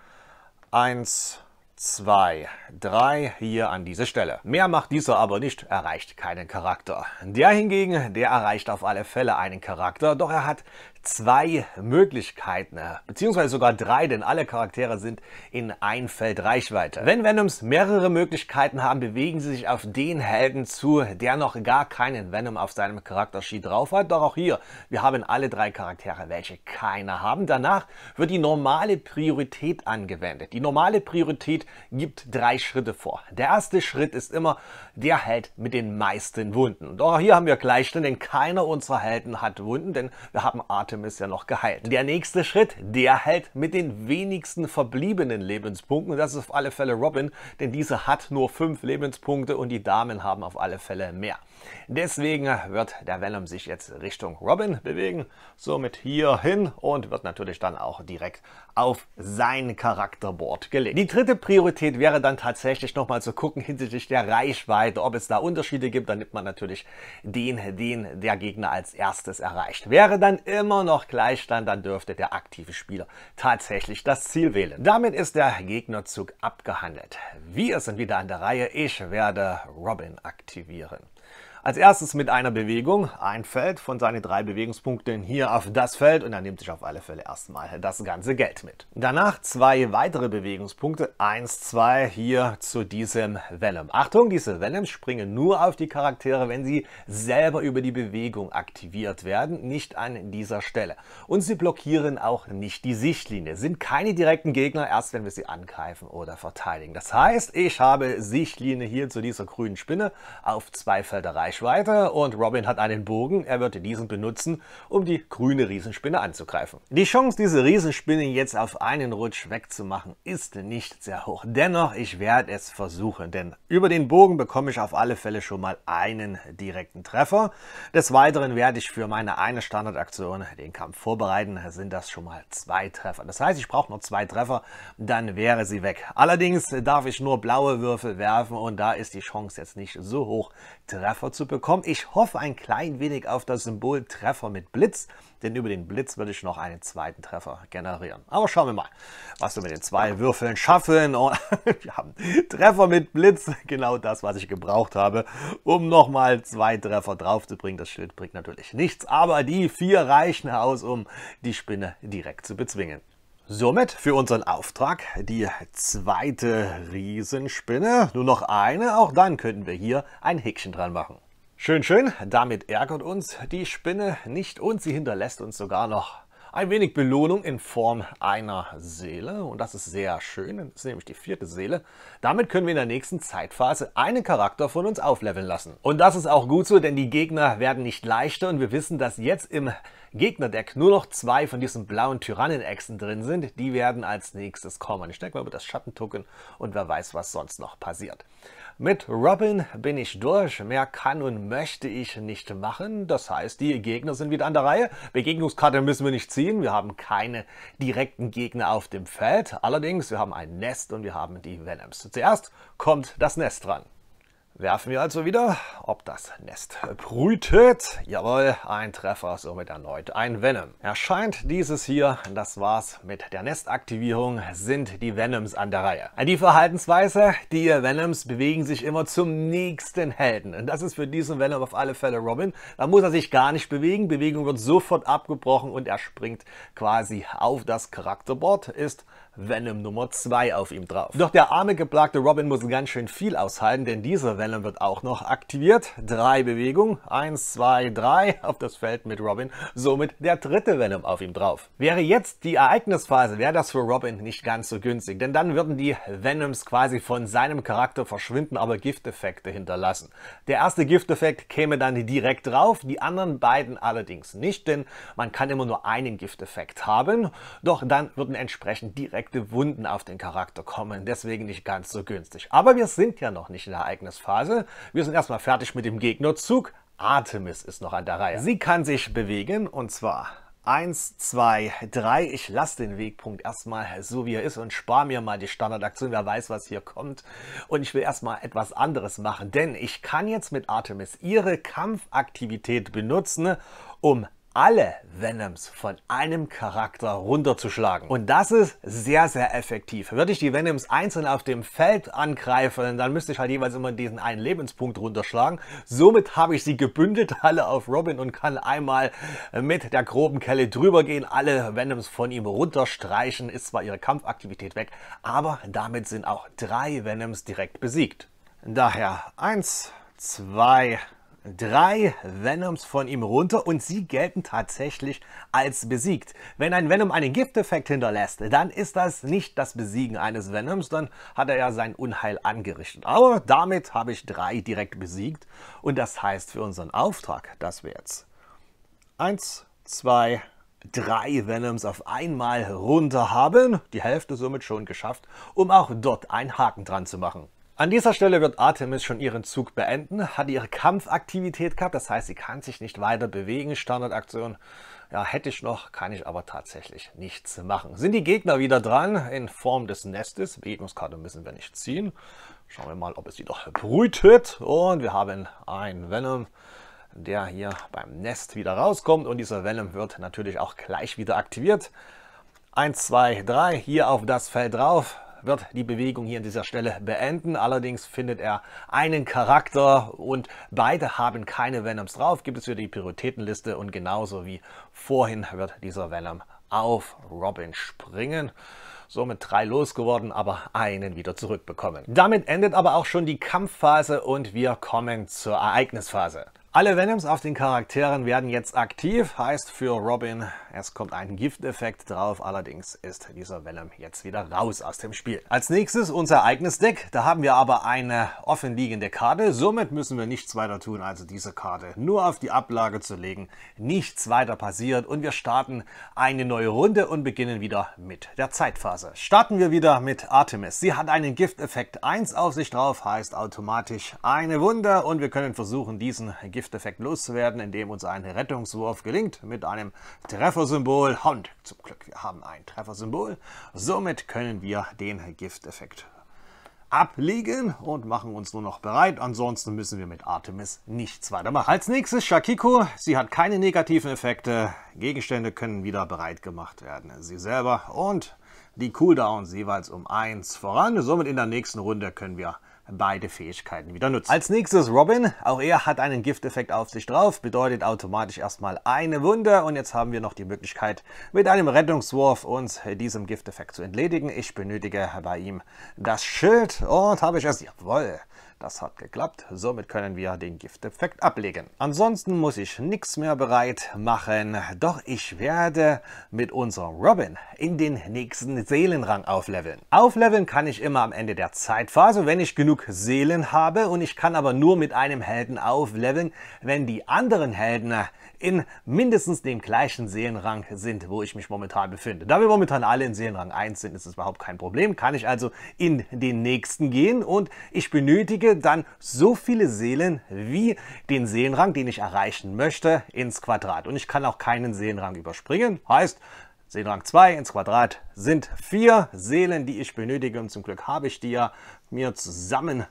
Eins, 2, 3 hier an diese Stelle. Mehr macht dieser aber nicht, erreicht keinen Charakter. Der hingegen, der erreicht auf alle Fälle einen Charakter, doch er hat zwei Möglichkeiten, beziehungsweise sogar drei, denn alle Charaktere sind in ein Feld Reichweite. Wenn Venoms mehrere Möglichkeiten haben, bewegen sie sich auf den Helden zu, der noch gar keinen Venom auf seinem Charaktersheet drauf hat. Doch auch hier, wir haben alle drei Charaktere, welche keine haben. Danach wird die normale Priorität angewendet. Die normale Priorität gibt drei Schritte vor. Der erste Schritt ist immer der Held mit den meisten Wunden. Doch auch hier haben wir Gleichstände, denn keiner unserer Helden hat Wunden, denn wir haben Art ist ja noch geheilt. Der nächste Schritt, der halt mit den wenigsten verbliebenen Lebenspunkten. Das ist auf alle Fälle Robin, denn diese hat nur fünf Lebenspunkte und die Damen haben auf alle Fälle mehr. Deswegen wird der Vellum sich jetzt Richtung Robin bewegen, somit hier hin und wird natürlich dann auch direkt auf sein Charakterboard gelegt. Die dritte Priorität wäre dann tatsächlich nochmal zu gucken hinsichtlich der Reichweite, ob es da Unterschiede gibt. Dann nimmt man natürlich den, den der Gegner als erstes erreicht. Wäre dann immer noch Gleichstand, dann dürfte der aktive Spieler tatsächlich das Ziel wählen. Damit ist der Gegnerzug abgehandelt. Wir sind wieder an der Reihe. Ich werde Robin aktivieren. Als erstes mit einer Bewegung ein Feld von seinen drei Bewegungspunkten hier auf das Feld und er nimmt sich auf alle Fälle erstmal das ganze Geld mit. Danach zwei weitere Bewegungspunkte, 1, 2 hier zu diesem Venom. Achtung, diese Venoms springen nur auf die Charaktere, wenn sie selber über die Bewegung aktiviert werden, nicht an dieser Stelle. Und sie blockieren auch nicht die Sichtlinie, sind keine direkten Gegner, erst wenn wir sie angreifen oder verteidigen. Das heißt, ich habe Sichtlinie hier zu dieser grünen Spinne auf zwei Felder rein Fleisch weiter und Robin hat einen Bogen. Er wird diesen benutzen, um die grüne Riesenspinne anzugreifen. Die Chance, diese Riesenspinne jetzt auf einen Rutsch wegzumachen, ist nicht sehr hoch. Dennoch, ich werde es versuchen, denn über den Bogen bekomme ich auf alle Fälle schon mal einen direkten Treffer. Des Weiteren werde ich für meine eine Standardaktion den Kampf vorbereiten. Sind das schon mal zwei Treffer. Das heißt, ich brauche noch zwei Treffer, dann wäre sie weg. Allerdings darf ich nur blaue Würfel werfen und da ist die Chance jetzt nicht so hoch, Treffer zu bekommen. Ich hoffe ein klein wenig auf das Symbol Treffer mit Blitz, denn über den Blitz würde ich noch einen zweiten Treffer generieren. Aber schauen wir mal, was wir mit den zwei Würfeln schaffen. Oh, Und wir haben Treffer mit Blitz, genau das, was ich gebraucht habe, um nochmal zwei Treffer draufzubringen. Das Schild bringt natürlich nichts, aber die vier reichen aus, um die Spinne direkt zu bezwingen. Somit für unseren Auftrag die zweite Riesenspinne. Nur noch eine, auch dann könnten wir hier ein Häkchen dran machen. Schön, schön, damit ärgert uns die Spinne nicht und sie hinterlässt uns sogar noch ein wenig Belohnung in Form einer Seele. Und das ist sehr schön, das ist nämlich die vierte Seele. Damit können wir in der nächsten Zeitphase einen Charakter von uns aufleveln lassen. Und das ist auch gut so, denn die Gegner werden nicht leichter und wir wissen, dass jetzt im Gegnerdeck nur noch zwei von diesen blauen Tyrannenechsen drin sind, die werden als nächstes kommen. Ich denke mal über das Schattentoken und wer weiß, was sonst noch passiert. Mit Robin bin ich durch, mehr kann und möchte ich nicht machen. Das heißt, die Gegner sind wieder an der Reihe. Begegnungskarte müssen wir nicht ziehen, wir haben keine direkten Gegner auf dem Feld. Allerdings, wir haben ein Nest und wir haben die Venoms. Zuerst kommt das Nest dran werfen wir also wieder, ob das Nest brütet. Jawohl, ein Treffer, somit erneut ein Venom. Erscheint dieses hier, das war's mit der Nestaktivierung, sind die Venoms an der Reihe. Die Verhaltensweise, die Venoms bewegen sich immer zum nächsten Helden. Und das ist für diesen Venom auf alle Fälle Robin. Da muss er sich gar nicht bewegen, Bewegung wird sofort abgebrochen und er springt quasi auf das Charakterboard, ist Venom Nummer 2 auf ihm drauf. Doch der arme geplagte Robin muss ganz schön viel aushalten, denn dieser Venom wird auch noch aktiviert. Drei Bewegungen, 1, 2, 3 auf das Feld mit Robin, somit der dritte Venom auf ihm drauf. Wäre jetzt die Ereignisphase, wäre das für Robin nicht ganz so günstig, denn dann würden die Venoms quasi von seinem Charakter verschwinden, aber Gifteffekte hinterlassen. Der erste Gifteffekt käme dann direkt drauf, die anderen beiden allerdings nicht, denn man kann immer nur einen Gifteffekt haben, doch dann würden entsprechend direkt direkte Wunden auf den Charakter kommen. Deswegen nicht ganz so günstig. Aber wir sind ja noch nicht in der Ereignisphase. Wir sind erstmal fertig mit dem Gegnerzug. Artemis ist noch an der Reihe. Sie kann sich bewegen und zwar 1, 2, 3. Ich lasse den Wegpunkt erstmal so, wie er ist und spare mir mal die Standardaktion. Wer weiß, was hier kommt. Und ich will erstmal etwas anderes machen, denn ich kann jetzt mit Artemis ihre Kampfaktivität benutzen, um alle Venoms von einem Charakter runterzuschlagen. Und das ist sehr, sehr effektiv. Würde ich die Venoms einzeln auf dem Feld angreifen, dann müsste ich halt jeweils immer diesen einen Lebenspunkt runterschlagen. Somit habe ich sie gebündelt alle auf Robin und kann einmal mit der groben Kelle drüber gehen, alle Venoms von ihm runterstreichen. Ist zwar ihre Kampfaktivität weg, aber damit sind auch drei Venoms direkt besiegt. Daher eins, zwei drei drei Venoms von ihm runter und sie gelten tatsächlich als besiegt. Wenn ein Venom einen Gifteffekt hinterlässt, dann ist das nicht das Besiegen eines Venoms, dann hat er ja sein Unheil angerichtet. Aber damit habe ich drei direkt besiegt und das heißt für unseren Auftrag, dass wir jetzt eins, zwei, drei Venoms auf einmal runter haben, die Hälfte somit schon geschafft, um auch dort einen Haken dran zu machen. An dieser Stelle wird Artemis schon ihren Zug beenden, hat ihre Kampfaktivität gehabt, das heißt, sie kann sich nicht weiter bewegen, Standardaktion. Ja, hätte ich noch, kann ich aber tatsächlich nichts machen. Sind die Gegner wieder dran in Form des Nestes? Bewegungskarte müssen wir nicht ziehen. Schauen wir mal, ob es wieder brütet. Und wir haben ein Venom der hier beim Nest wieder rauskommt und dieser Venom wird natürlich auch gleich wieder aktiviert. 1, 2, 3 hier auf das Feld drauf, wird die Bewegung hier an dieser Stelle beenden. Allerdings findet er einen Charakter und beide haben keine Venoms drauf. Gibt es wieder die Prioritätenliste und genauso wie vorhin wird dieser Venom auf Robin springen. Somit drei losgeworden, aber einen wieder zurückbekommen. Damit endet aber auch schon die Kampfphase und wir kommen zur Ereignisphase. Alle Venoms auf den Charakteren werden jetzt aktiv, heißt für Robin, es kommt ein Gifteffekt drauf, allerdings ist dieser Venom jetzt wieder raus aus dem Spiel. Als nächstes unser eigenes Deck, da haben wir aber eine offenliegende Karte, somit müssen wir nichts weiter tun, also diese Karte nur auf die Ablage zu legen, nichts weiter passiert und wir starten eine neue Runde und beginnen wieder mit der Zeitphase. Starten wir wieder mit Artemis, sie hat einen Gifteffekt 1 auf sich drauf, heißt automatisch eine Wunde und wir können versuchen diesen Gifteffekt Gifteffekt loszuwerden, indem uns ein Rettungswurf gelingt mit einem Treffersymbol. Und zum Glück, wir haben ein Treffersymbol. Somit können wir den Gifteffekt ablegen und machen uns nur noch bereit. Ansonsten müssen wir mit Artemis nichts weitermachen. Als nächstes Shakiko. Sie hat keine negativen Effekte. Gegenstände können wieder bereit gemacht werden. Sie selber und die Cooldowns jeweils um 1 voran. Somit in der nächsten Runde können wir beide Fähigkeiten wieder nutzt. Als nächstes Robin. Auch er hat einen Gifteffekt auf sich drauf, bedeutet automatisch erstmal eine Wunde und jetzt haben wir noch die Möglichkeit, mit einem Rettungswurf uns diesem Gifteffekt zu entledigen. Ich benötige bei ihm das Schild und habe ich es. jawoll, das hat geklappt, somit können wir den Gifteffekt ablegen. Ansonsten muss ich nichts mehr bereit machen, doch ich werde mit unserem Robin in den nächsten Seelenrang aufleveln. Aufleveln kann ich immer am Ende der Zeitphase, wenn ich genug Seelen habe und ich kann aber nur mit einem Helden aufleveln, wenn die anderen Helden in mindestens dem gleichen Seelenrang sind, wo ich mich momentan befinde. Da wir momentan alle in Seelenrang 1 sind, ist es überhaupt kein Problem. Kann ich also in den nächsten gehen und ich benötige dann so viele Seelen wie den Seelenrang, den ich erreichen möchte, ins Quadrat. Und ich kann auch keinen Seelenrang überspringen. Heißt, Seelenrang 2 ins Quadrat sind vier Seelen, die ich benötige. Und zum Glück habe ich die ja mir zusammen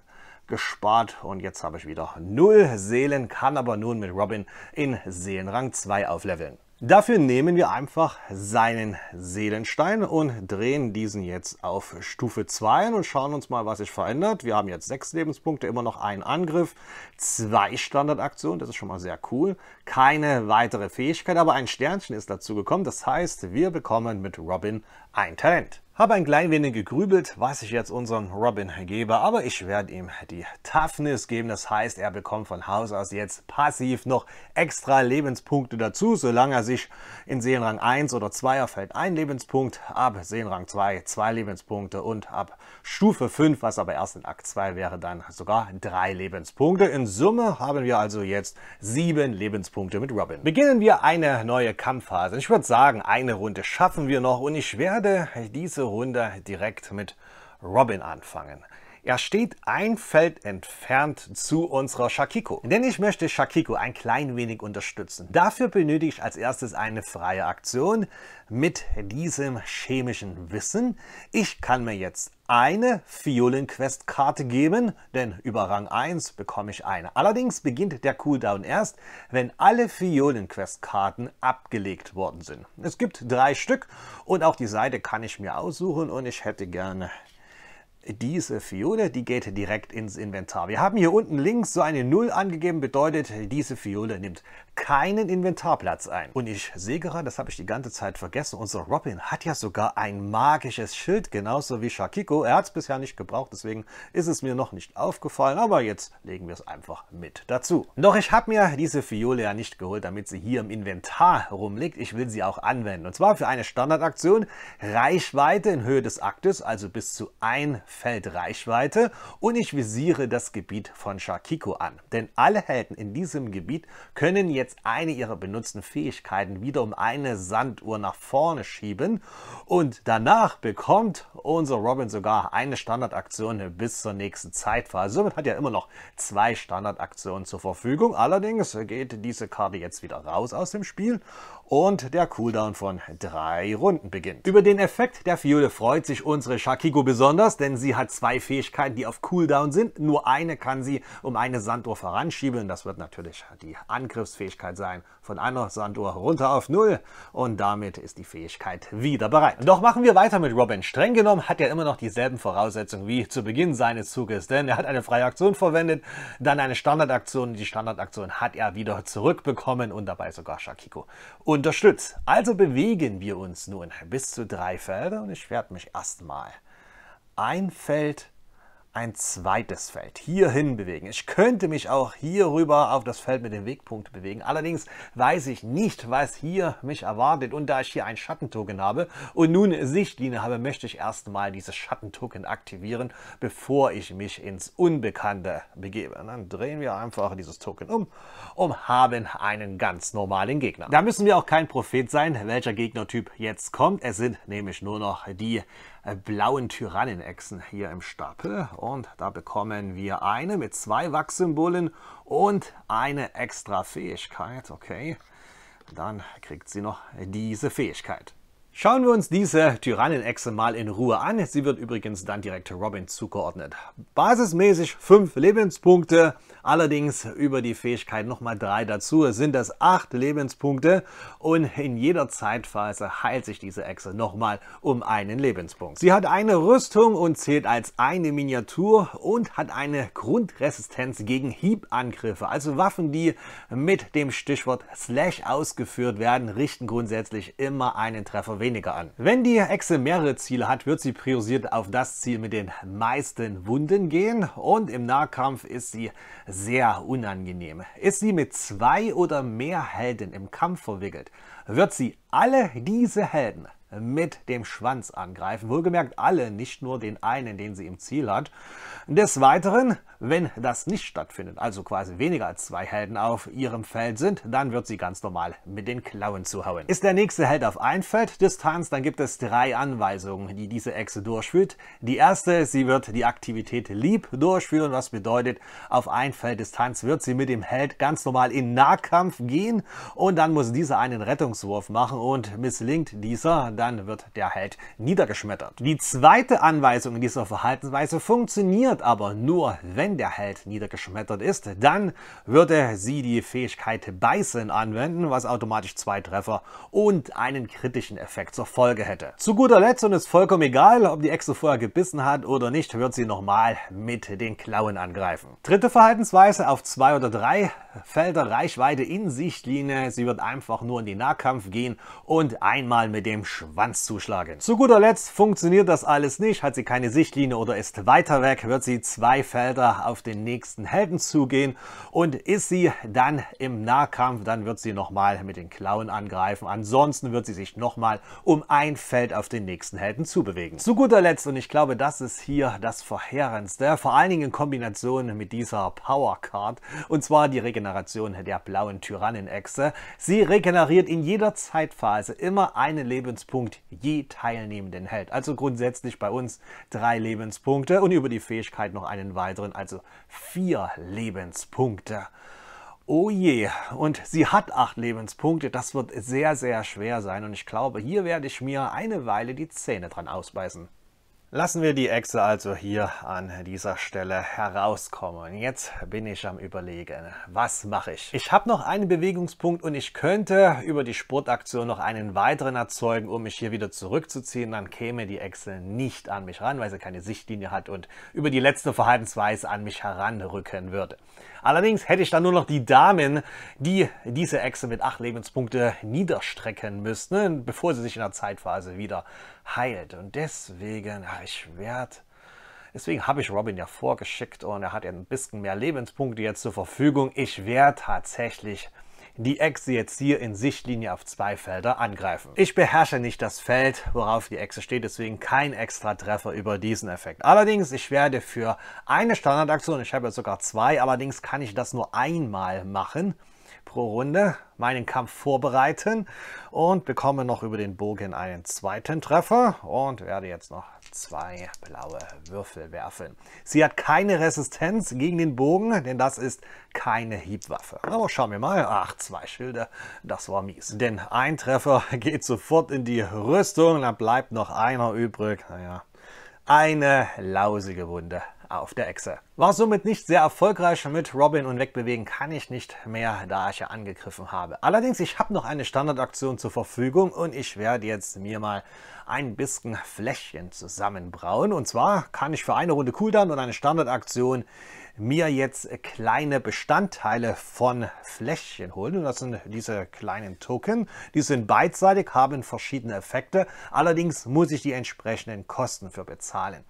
gespart und jetzt habe ich wieder 0 Seelen, kann aber nun mit Robin in Seelenrang 2 aufleveln. Dafür nehmen wir einfach seinen Seelenstein und drehen diesen jetzt auf Stufe 2 und schauen uns mal, was sich verändert. Wir haben jetzt sechs Lebenspunkte, immer noch einen Angriff, zwei Standardaktionen, das ist schon mal sehr cool. Keine weitere Fähigkeit, aber ein Sternchen ist dazu gekommen. Das heißt, wir bekommen mit Robin ein Talent. Habe ein klein wenig gegrübelt, was ich jetzt unserem Robin gebe, aber ich werde ihm die Toughness geben. Das heißt, er bekommt von Haus aus jetzt passiv noch extra Lebenspunkte dazu, solange er sich in Seelenrang 1 oder 2 erfällt ein Lebenspunkt, ab Seelenrang 2 zwei Lebenspunkte und ab Stufe 5, was aber erst in Akt 2 wäre, dann sogar drei Lebenspunkte. In Summe haben wir also jetzt sieben Lebenspunkte mit Robin. Beginnen wir eine neue Kampfphase. Ich würde sagen, eine Runde schaffen wir noch und ich werde werde diese Runde direkt mit Robin anfangen. Er steht ein Feld entfernt zu unserer Shakiko. Denn ich möchte Shakiko ein klein wenig unterstützen. Dafür benötige ich als erstes eine freie Aktion mit diesem chemischen Wissen. Ich kann mir jetzt eine Fiolen-Quest-Karte geben, denn über Rang 1 bekomme ich eine. Allerdings beginnt der Cooldown erst, wenn alle Fiolen-Quest-Karten abgelegt worden sind. Es gibt drei Stück und auch die Seite kann ich mir aussuchen und ich hätte gerne diese Fiole, die geht direkt ins Inventar. Wir haben hier unten links so eine 0 angegeben, bedeutet, diese Fiole nimmt keinen Inventarplatz ein. Und ich sehe gerade, das habe ich die ganze Zeit vergessen, unser Robin hat ja sogar ein magisches Schild, genauso wie Shakiko. Er hat es bisher nicht gebraucht, deswegen ist es mir noch nicht aufgefallen, aber jetzt legen wir es einfach mit dazu. Doch ich habe mir diese Fiole ja nicht geholt, damit sie hier im Inventar rumliegt. Ich will sie auch anwenden. Und zwar für eine Standardaktion Reichweite in Höhe des Aktes, also bis zu ein Feld Reichweite. Und ich visiere das Gebiet von Shakiko an. Denn alle Helden in diesem Gebiet können jetzt jetzt eine ihrer benutzten Fähigkeiten wieder um eine Sanduhr nach vorne schieben. Und danach bekommt unser Robin sogar eine Standardaktion bis zur nächsten Zeitphase. Somit hat er immer noch zwei Standardaktionen zur Verfügung. Allerdings geht diese Karte jetzt wieder raus aus dem Spiel und der Cooldown von drei Runden beginnt. Über den Effekt der Fiole freut sich unsere Shakiko besonders, denn sie hat zwei Fähigkeiten, die auf Cooldown sind. Nur eine kann sie um eine Sanduhr voranschieben. Das wird natürlich die Angriffsfähigkeit Fähigkeit sein. Von einer Sanduhr runter auf null und damit ist die Fähigkeit wieder bereit. Doch machen wir weiter mit Robin. Streng genommen hat er immer noch dieselben Voraussetzungen wie zu Beginn seines Zuges, denn er hat eine freie Aktion verwendet, dann eine Standardaktion. Die Standardaktion hat er wieder zurückbekommen und dabei sogar Shakiko unterstützt. Also bewegen wir uns nun bis zu drei Felder und ich werde mich erstmal ein Feld ein zweites Feld hierhin bewegen. Ich könnte mich auch hierüber auf das Feld mit dem Wegpunkt bewegen. Allerdings weiß ich nicht, was hier mich erwartet. Und da ich hier ein Schattentoken habe und nun Sichtlinie habe, möchte ich erstmal dieses Schattentoken aktivieren, bevor ich mich ins Unbekannte begebe. Und dann drehen wir einfach dieses Token um und haben einen ganz normalen Gegner. Da müssen wir auch kein Prophet sein, welcher Gegnertyp jetzt kommt. Es sind nämlich nur noch die äh, blauen Tyrannenechsen hier im Stapel. Und da bekommen wir eine mit zwei Wachsymbolen und eine extra Fähigkeit. Okay, dann kriegt sie noch diese Fähigkeit. Schauen wir uns diese Tyrannenechse mal in Ruhe an. Sie wird übrigens dann direkt Robin zugeordnet. Basismäßig 5 Lebenspunkte, allerdings über die Fähigkeit nochmal 3 dazu, sind das 8 Lebenspunkte und in jeder Zeitphase heilt sich diese Echse nochmal um einen Lebenspunkt. Sie hat eine Rüstung und zählt als eine Miniatur und hat eine Grundresistenz gegen Hiebangriffe, also Waffen, die mit dem Stichwort Slash ausgeführt werden, richten grundsätzlich immer einen Treffer weniger weniger an. Wenn die Echse mehrere Ziele hat, wird sie priorisiert auf das Ziel mit den meisten Wunden gehen und im Nahkampf ist sie sehr unangenehm. Ist sie mit zwei oder mehr Helden im Kampf verwickelt, wird sie alle diese Helden mit dem Schwanz angreifen. Wohlgemerkt alle, nicht nur den einen, den sie im Ziel hat. Des Weiteren, wenn das nicht stattfindet, also quasi weniger als zwei Helden auf ihrem Feld sind, dann wird sie ganz normal mit den Klauen zuhauen. Ist der nächste Held auf ein Feld Distanz, dann gibt es drei Anweisungen, die diese Echse durchführt. Die erste sie wird die Aktivität Lieb durchführen, was bedeutet, auf ein Feld Distanz wird sie mit dem Held ganz normal in Nahkampf gehen und dann muss dieser einen Rettungswurf machen und misslingt dieser, dann wird der Held niedergeschmettert. Die zweite Anweisung in dieser Verhaltensweise funktioniert aber nur, wenn der Held niedergeschmettert ist. Dann würde sie die Fähigkeit Beißen anwenden, was automatisch zwei Treffer und einen kritischen Effekt zur Folge hätte. Zu guter Letzt, und ist vollkommen egal, ob die Echse vorher gebissen hat oder nicht, wird sie nochmal mit den Klauen angreifen. Dritte Verhaltensweise auf zwei oder drei Felder Reichweite in Sichtlinie. Sie wird einfach nur in den Nahkampf gehen und einmal mit dem Schwert Wanz zuschlagen. Zu guter Letzt funktioniert das alles nicht, hat sie keine Sichtlinie oder ist weiter weg, wird sie zwei Felder auf den nächsten Helden zugehen und ist sie dann im Nahkampf, dann wird sie nochmal mit den Klauen angreifen. Ansonsten wird sie sich nochmal um ein Feld auf den nächsten Helden zubewegen. Zu guter Letzt, und ich glaube, das ist hier das Verheerendste, vor allen Dingen in Kombination mit dieser Power Card, und zwar die Regeneration der blauen Tyrannenechse. Sie regeneriert in jeder Zeitphase immer einen Lebenspunkt Lebenspunkt je Teilnehmenden hält. Also grundsätzlich bei uns drei Lebenspunkte und über die Fähigkeit noch einen weiteren, also vier Lebenspunkte. Oh je, und sie hat acht Lebenspunkte, das wird sehr, sehr schwer sein und ich glaube, hier werde ich mir eine Weile die Zähne dran ausbeißen. Lassen wir die Echse also hier an dieser Stelle herauskommen. Jetzt bin ich am überlegen, was mache ich? Ich habe noch einen Bewegungspunkt und ich könnte über die Sportaktion noch einen weiteren erzeugen, um mich hier wieder zurückzuziehen. Dann käme die Echse nicht an mich ran, weil sie keine Sichtlinie hat und über die letzte Verhaltensweise an mich heranrücken würde. Allerdings hätte ich dann nur noch die Damen, die diese Echse mit acht Lebenspunkte niederstrecken müssten, bevor sie sich in der Zeitphase wieder heilt. Und deswegen, ja, ich werde Deswegen habe ich Robin ja vorgeschickt und er hat ja ein bisschen mehr Lebenspunkte jetzt zur Verfügung. Ich werde tatsächlich die Echse jetzt hier in Sichtlinie auf zwei Felder angreifen. Ich beherrsche nicht das Feld, worauf die Echse steht, deswegen kein extra Treffer über diesen Effekt. Allerdings, ich werde für eine Standardaktion, ich habe jetzt sogar zwei, allerdings kann ich das nur einmal machen, pro Runde meinen Kampf vorbereiten und bekomme noch über den Bogen einen zweiten Treffer und werde jetzt noch zwei blaue Würfel werfen. Sie hat keine Resistenz gegen den Bogen, denn das ist keine Hiebwaffe. Aber schauen wir mal. Ach, zwei Schilder, das war mies. Denn ein Treffer geht sofort in die Rüstung, da bleibt noch einer übrig. Naja, eine lausige Wunde auf der Echse. War somit nicht sehr erfolgreich mit Robin und Wegbewegen kann ich nicht mehr, da ich ja angegriffen habe. Allerdings, ich habe noch eine Standardaktion zur Verfügung und ich werde jetzt mir mal ein bisschen Fläschchen zusammenbrauen. Und zwar kann ich für eine Runde Cooldown und eine Standardaktion mir jetzt kleine Bestandteile von Fläschchen holen. Und das sind diese kleinen Token. Die sind beidseitig, haben verschiedene Effekte. Allerdings muss ich die entsprechenden Kosten für bezahlen.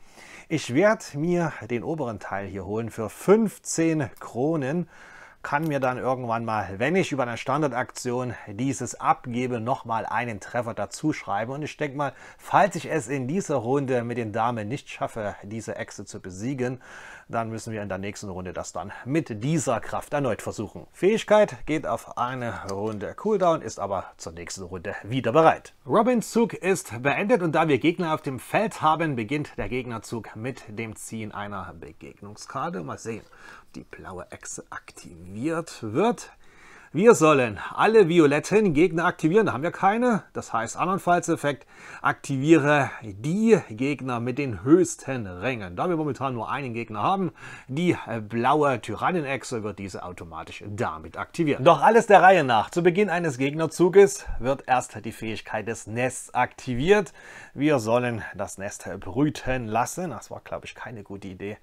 Ich werde mir den oberen Teil hier holen für 15 Kronen. Kann mir dann irgendwann mal, wenn ich über eine Standardaktion dieses abgebe, nochmal einen Treffer dazu schreiben. Und ich denke mal, falls ich es in dieser Runde mit den Damen nicht schaffe, diese Echse zu besiegen, dann müssen wir in der nächsten Runde das dann mit dieser Kraft erneut versuchen. Fähigkeit geht auf eine Runde Cooldown, ist aber zur nächsten Runde wieder bereit. Robins Zug ist beendet und da wir Gegner auf dem Feld haben, beginnt der Gegnerzug mit dem Ziehen einer Begegnungskarte. Mal sehen, ob die blaue Echse aktiviert wird. Wir sollen alle violetten Gegner aktivieren, da haben wir keine. Das heißt andernfalls-Effekt, aktiviere die Gegner mit den höchsten Rängen. Da wir momentan nur einen Gegner haben, die äh, blaue Tyrannenechse wird diese automatisch damit aktivieren. Doch alles der Reihe nach. Zu Beginn eines Gegnerzuges wird erst die Fähigkeit des Nests aktiviert. Wir sollen das Nest brüten lassen. Das war, glaube ich, keine gute Idee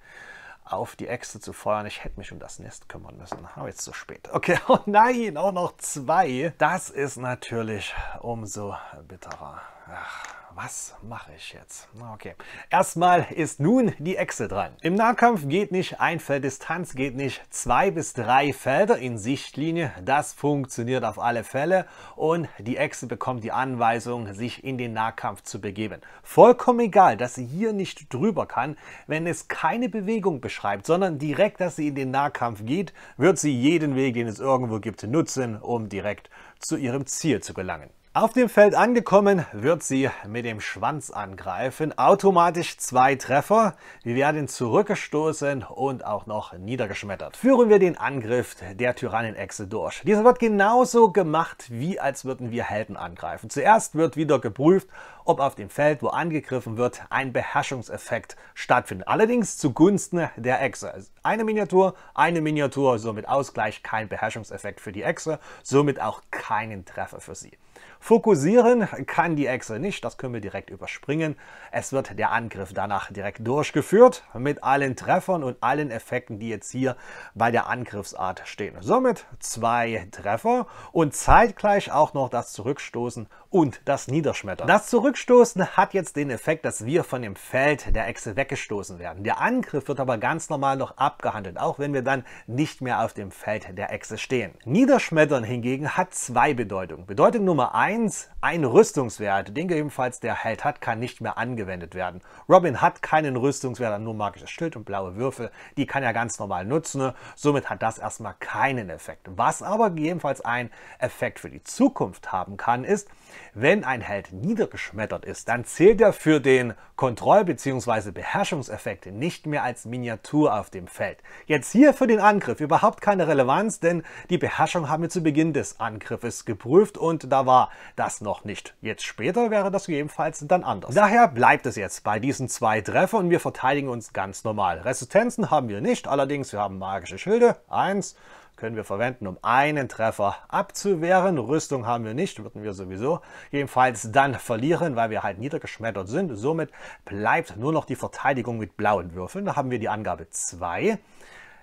auf die Äxte zu feuern. Ich hätte mich um das Nest kümmern müssen. Aber jetzt zu spät. Okay, oh nein, auch noch zwei. Das ist natürlich umso bitterer. Ach was mache ich jetzt? Okay. Erstmal ist nun die Echse dran. Im Nahkampf geht nicht ein Feld Distanz, geht nicht zwei bis drei Felder in Sichtlinie. Das funktioniert auf alle Fälle. Und die Echse bekommt die Anweisung, sich in den Nahkampf zu begeben. Vollkommen egal, dass sie hier nicht drüber kann. Wenn es keine Bewegung beschreibt, sondern direkt, dass sie in den Nahkampf geht, wird sie jeden Weg, den es irgendwo gibt, nutzen, um direkt zu ihrem Ziel zu gelangen. Auf dem Feld angekommen, wird sie mit dem Schwanz angreifen. Automatisch zwei Treffer. Wir werden zurückgestoßen und auch noch niedergeschmettert. Führen wir den Angriff der Tyrannenechse durch. Dieser wird genauso gemacht, wie als würden wir Helden angreifen. Zuerst wird wieder geprüft, ob auf dem Feld, wo angegriffen wird, ein Beherrschungseffekt stattfindet. Allerdings zugunsten der Echse. Eine Miniatur, eine Miniatur, somit Ausgleich, kein Beherrschungseffekt für die Echse, somit auch keinen Treffer für sie. Fokussieren kann die Echse nicht, das können wir direkt überspringen. Es wird der Angriff danach direkt durchgeführt mit allen Treffern und allen Effekten, die jetzt hier bei der Angriffsart stehen. Somit zwei Treffer und zeitgleich auch noch das Zurückstoßen und das Niederschmettern. Das Zurückstoßen hat jetzt den Effekt, dass wir von dem Feld der Echse weggestoßen werden. Der Angriff wird aber ganz normal noch abgehandelt, auch wenn wir dann nicht mehr auf dem Feld der Echse stehen. Niederschmettern hingegen hat zwei Bedeutungen. Bedeutung Nummer Nummer 1, ein Rüstungswert, den gegebenenfalls der Held hat, kann nicht mehr angewendet werden. Robin hat keinen Rüstungswert, nur magisches Schild und blaue Würfel, die kann er ganz normal nutzen, ne? somit hat das erstmal keinen Effekt. Was aber gegebenenfalls ein Effekt für die Zukunft haben kann, ist, wenn ein Held niedergeschmettert ist, dann zählt er für den Kontroll- bzw. Beherrschungseffekt nicht mehr als Miniatur auf dem Feld. Jetzt hier für den Angriff überhaupt keine Relevanz, denn die Beherrschung haben wir zu Beginn des Angriffes geprüft und da war das noch nicht. Jetzt später wäre das jedenfalls dann anders. Daher bleibt es jetzt bei diesen zwei Treffer und wir verteidigen uns ganz normal. Resistenzen haben wir nicht, allerdings wir haben magische Schilde, eins können wir verwenden, um einen Treffer abzuwehren. Rüstung haben wir nicht, würden wir sowieso jedenfalls dann verlieren, weil wir halt niedergeschmettert sind. Somit bleibt nur noch die Verteidigung mit blauen Würfeln. Da haben wir die Angabe 2.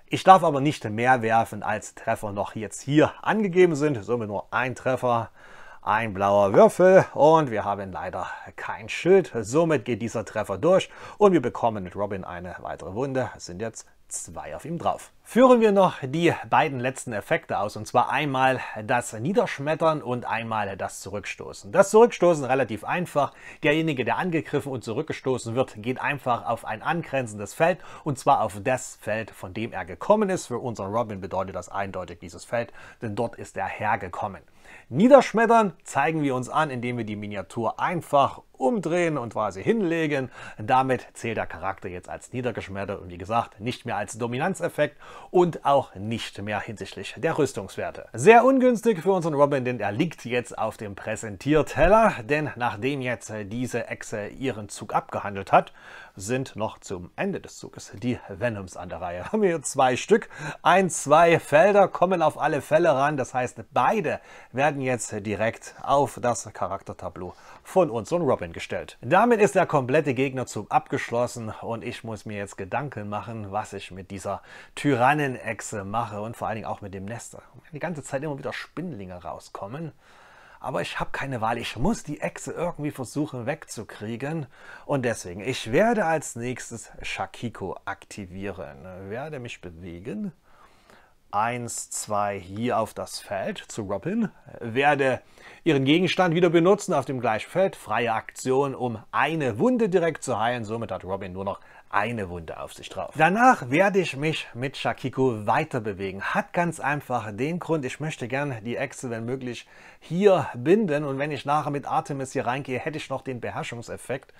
Ich darf aber nicht mehr werfen, als Treffer noch jetzt hier angegeben sind. Somit nur ein Treffer, ein blauer Würfel und wir haben leider kein Schild. Somit geht dieser Treffer durch und wir bekommen mit Robin eine weitere Wunde. Es sind jetzt zwei auf ihm drauf. Führen wir noch die beiden letzten Effekte aus, und zwar einmal das Niederschmettern und einmal das Zurückstoßen. Das Zurückstoßen relativ einfach. Derjenige, der angegriffen und zurückgestoßen wird, geht einfach auf ein angrenzendes Feld, und zwar auf das Feld, von dem er gekommen ist. Für unseren Robin bedeutet das eindeutig dieses Feld, denn dort ist er hergekommen. Niederschmettern zeigen wir uns an, indem wir die Miniatur einfach umdrehen und quasi hinlegen. Damit zählt der Charakter jetzt als niedergeschmettert und wie gesagt nicht mehr als Dominanzeffekt und auch nicht mehr hinsichtlich der Rüstungswerte. Sehr ungünstig für unseren Robin, denn er liegt jetzt auf dem Präsentierteller, denn nachdem jetzt diese Echse ihren Zug abgehandelt hat, sind noch zum Ende des Zuges die Venoms an der Reihe. Haben wir hier zwei Stück. Ein, zwei Felder kommen auf alle Fälle ran, das heißt beide werden jetzt direkt auf das Charaktertableau von uns und Robin gestellt. Damit ist der komplette Gegnerzug abgeschlossen und ich muss mir jetzt Gedanken machen, was ich mit dieser Tyrannenechse mache und vor allen Dingen auch mit dem Nester. Die ganze Zeit immer wieder Spinnlinge rauskommen aber ich habe keine Wahl. Ich muss die Echse irgendwie versuchen wegzukriegen. Und deswegen, ich werde als nächstes Shakiko aktivieren. Werde mich bewegen. 1, 2 hier auf das Feld zu Robin, werde ihren Gegenstand wieder benutzen auf dem gleichen Feld. Freie Aktion, um eine Wunde direkt zu heilen. Somit hat Robin nur noch eine Wunde auf sich drauf. Danach werde ich mich mit Shakiko weiter bewegen. Hat ganz einfach den Grund, ich möchte gern die Echse, wenn möglich, hier binden. Und wenn ich nachher mit Artemis hier reingehe, hätte ich noch den Beherrschungseffekt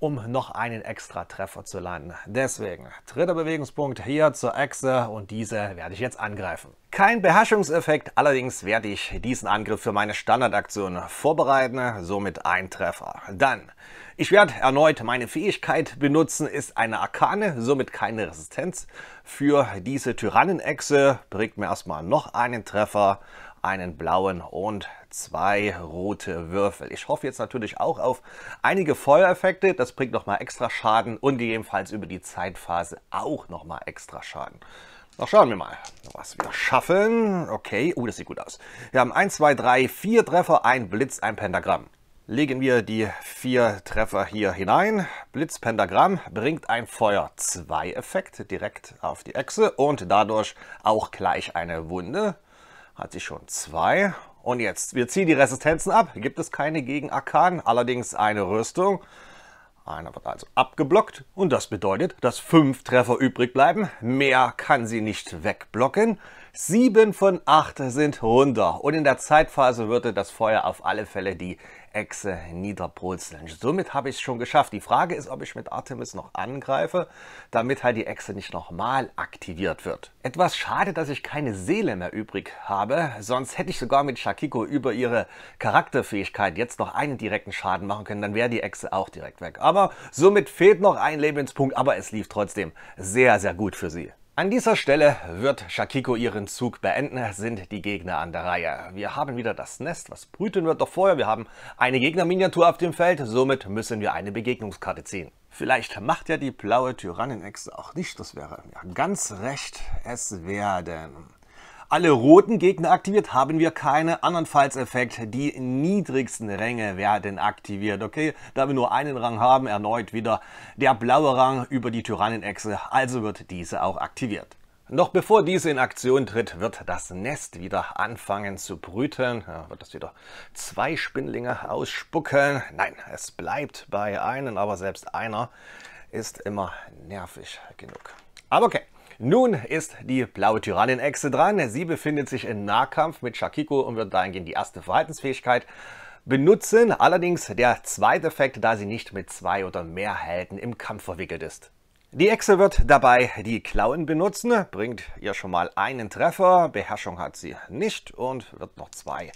um noch einen extra Treffer zu landen. Deswegen, dritter Bewegungspunkt hier zur Echse und diese werde ich jetzt angreifen. Kein Beherrschungseffekt, allerdings werde ich diesen Angriff für meine Standardaktion vorbereiten, somit ein Treffer. Dann, ich werde erneut meine Fähigkeit benutzen, ist eine Arkane, somit keine Resistenz. Für diese Tyrannenechse bringt mir erstmal noch einen Treffer einen blauen und zwei rote Würfel. Ich hoffe jetzt natürlich auch auf einige Feuereffekte. Das bringt nochmal extra Schaden und gegebenenfalls über die Zeitphase auch nochmal extra Schaden. Doch schauen wir mal, was wir schaffen. Okay, oh, das sieht gut aus. Wir haben 1, 2, 3, 4 Treffer, ein Blitz, ein Pentagramm. Legen wir die vier Treffer hier hinein. Blitzpentagramm bringt ein Feuer 2 Effekt direkt auf die Echse und dadurch auch gleich eine Wunde. Hat sie schon zwei. Und jetzt, wir ziehen die Resistenzen ab. Gibt es keine gegen Akan, allerdings eine Rüstung. Einer wird also abgeblockt und das bedeutet, dass fünf Treffer übrig bleiben. Mehr kann sie nicht wegblocken. Sieben von acht sind runter und in der Zeitphase würde das Feuer auf alle Fälle die Echse niederpurzeln. Somit habe ich es schon geschafft. Die Frage ist, ob ich mit Artemis noch angreife, damit halt die Echse nicht nochmal aktiviert wird. Etwas schade, dass ich keine Seele mehr übrig habe, sonst hätte ich sogar mit Shakiko über ihre Charakterfähigkeit jetzt noch einen direkten Schaden machen können, dann wäre die Echse auch direkt weg. Aber somit fehlt noch ein Lebenspunkt, aber es lief trotzdem sehr, sehr gut für sie. An dieser Stelle wird Shakiko ihren Zug beenden, sind die Gegner an der Reihe. Wir haben wieder das Nest, was brüten wird doch vorher. Wir haben eine Gegnerminiatur auf dem Feld, somit müssen wir eine Begegnungskarte ziehen. Vielleicht macht ja die blaue Tyrannenechse auch nicht, das wäre ja ganz recht, es werden alle roten Gegner aktiviert, haben wir keine Andernfalls Effekt, die niedrigsten Ränge werden aktiviert. Okay, da wir nur einen Rang haben, erneut wieder der blaue Rang über die Tyrannenechse. Also wird diese auch aktiviert. Noch bevor diese in Aktion tritt, wird das Nest wieder anfangen zu brüten. Ja, wird das wieder zwei Spindlinge ausspucken? Nein, es bleibt bei einem, aber selbst einer ist immer nervig genug. Aber okay. Nun ist die blaue Tyrannenechse dran. Sie befindet sich im Nahkampf mit Shakiko und wird dahingehend die erste Verhaltensfähigkeit benutzen. Allerdings der zweite Effekt, da sie nicht mit zwei oder mehr Helden im Kampf verwickelt ist. Die Echse wird dabei die Klauen benutzen, bringt ihr schon mal einen Treffer, Beherrschung hat sie nicht und wird noch zwei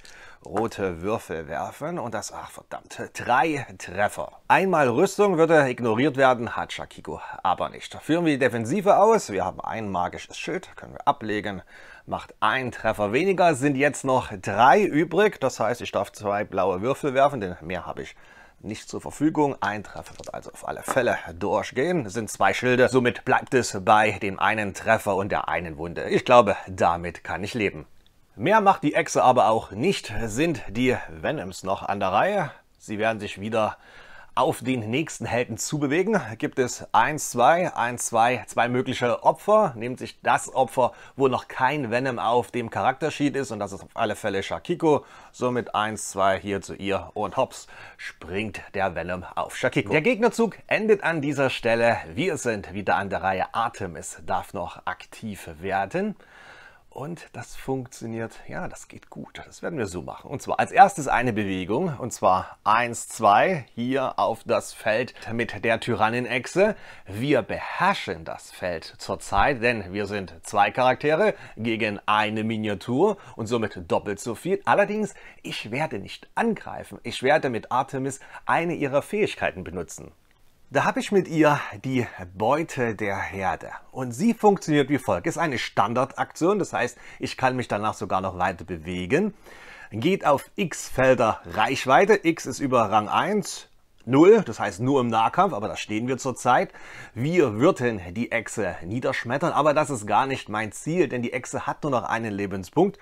rote Würfel werfen und das, ach verdammt, drei Treffer. Einmal Rüstung würde ignoriert werden, hat Shakiko aber nicht. Führen wir die Defensive aus, wir haben ein magisches Schild, können wir ablegen, macht ein Treffer weniger, sind jetzt noch drei übrig, das heißt ich darf zwei blaue Würfel werfen, denn mehr habe ich nicht zur Verfügung. Ein Treffer wird also auf alle Fälle durchgehen. Es sind zwei Schilde, somit bleibt es bei dem einen Treffer und der einen Wunde. Ich glaube, damit kann ich leben. Mehr macht die Echse aber auch nicht, sind die Venoms noch an der Reihe. Sie werden sich wieder auf den nächsten Helden zubewegen. Gibt es 1, 2, 1, 2, zwei mögliche Opfer. Nehmt sich das Opfer, wo noch kein Venom auf dem Charaktersheet ist und das ist auf alle Fälle Shakiko. Somit 1, 2 hier zu ihr und hops, springt der Venom auf Shakiko. Der Gegnerzug endet an dieser Stelle. Wir sind wieder an der Reihe. Artemis darf noch aktiv werden. Und das funktioniert, ja, das geht gut. Das werden wir so machen. Und zwar als erstes eine Bewegung, und zwar 1, 2, hier auf das Feld mit der Tyrannenechse. Wir beherrschen das Feld zurzeit, denn wir sind zwei Charaktere gegen eine Miniatur und somit doppelt so viel. Allerdings, ich werde nicht angreifen. Ich werde mit Artemis eine ihrer Fähigkeiten benutzen. Da habe ich mit ihr die Beute der Herde. Und sie funktioniert wie folgt. Ist eine Standardaktion, das heißt, ich kann mich danach sogar noch weiter bewegen. Geht auf X-Felder Reichweite. X ist über Rang 1, 0, das heißt nur im Nahkampf, aber da stehen wir zurzeit. Wir würden die Echse niederschmettern, aber das ist gar nicht mein Ziel, denn die Echse hat nur noch einen Lebenspunkt.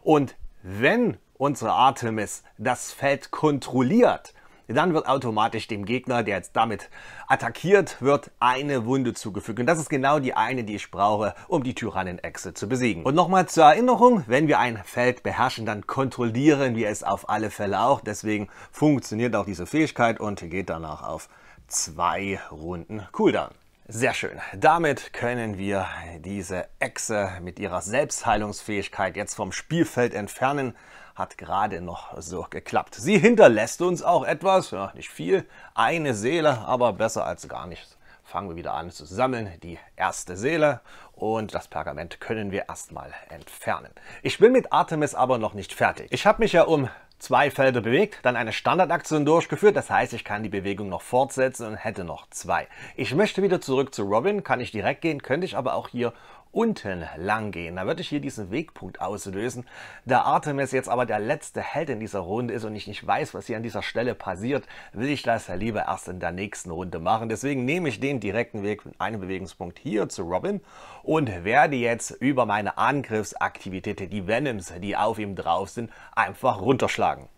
Und wenn unsere Artemis das Feld kontrolliert, dann wird automatisch dem Gegner, der jetzt damit attackiert wird, eine Wunde zugefügt. Und das ist genau die eine, die ich brauche, um die Tyrannenechse zu besiegen. Und nochmal zur Erinnerung, wenn wir ein Feld beherrschen, dann kontrollieren wir es auf alle Fälle auch. Deswegen funktioniert auch diese Fähigkeit und geht danach auf zwei Runden Cooldown. Sehr schön. Damit können wir diese Echse mit ihrer Selbstheilungsfähigkeit jetzt vom Spielfeld entfernen hat gerade noch so geklappt. Sie hinterlässt uns auch etwas, ja, nicht viel, eine Seele, aber besser als gar nichts. Fangen wir wieder an zu sammeln, die erste Seele und das Pergament können wir erstmal entfernen. Ich bin mit Artemis aber noch nicht fertig. Ich habe mich ja um zwei Felder bewegt, dann eine Standardaktion durchgeführt, das heißt, ich kann die Bewegung noch fortsetzen und hätte noch zwei. Ich möchte wieder zurück zu Robin, kann ich direkt gehen, könnte ich aber auch hier unten lang gehen. Da würde ich hier diesen Wegpunkt auslösen. Da Artemis jetzt aber der letzte Held in dieser Runde ist und ich nicht weiß, was hier an dieser Stelle passiert, will ich das lieber erst in der nächsten Runde machen. Deswegen nehme ich den direkten Weg mit einem Bewegungspunkt hier zu Robin und werde jetzt über meine Angriffsaktivität, die Venoms, die auf ihm drauf sind, einfach runterschlagen.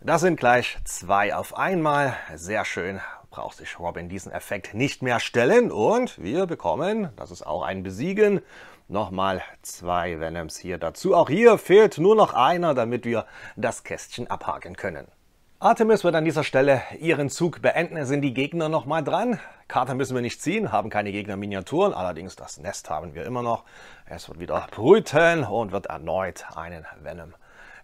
Das sind gleich zwei auf einmal. Sehr schön braucht sich Robin diesen Effekt nicht mehr stellen und wir bekommen, das ist auch ein Besiegen, nochmal zwei Venoms hier dazu. Auch hier fehlt nur noch einer, damit wir das Kästchen abhaken können. Artemis wird an dieser Stelle ihren Zug beenden, sind die Gegner nochmal dran. Karte müssen wir nicht ziehen, haben keine Gegner-Miniaturen, allerdings das Nest haben wir immer noch. Es wird wieder brüten und wird erneut einen Venom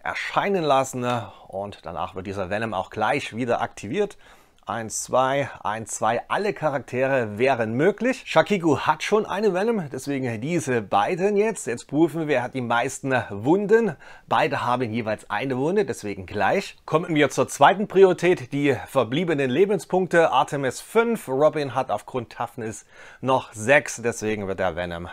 erscheinen lassen und danach wird dieser Venom auch gleich wieder aktiviert. 1, 2, 1, 2, alle Charaktere wären möglich. Shakiku hat schon eine Venom, deswegen diese beiden jetzt. Jetzt prüfen wir, hat die meisten Wunden. Beide haben jeweils eine Wunde, deswegen gleich. Kommen wir zur zweiten Priorität, die verbliebenen Lebenspunkte. Artemis 5, Robin hat aufgrund Toughness noch 6, deswegen wird der Venom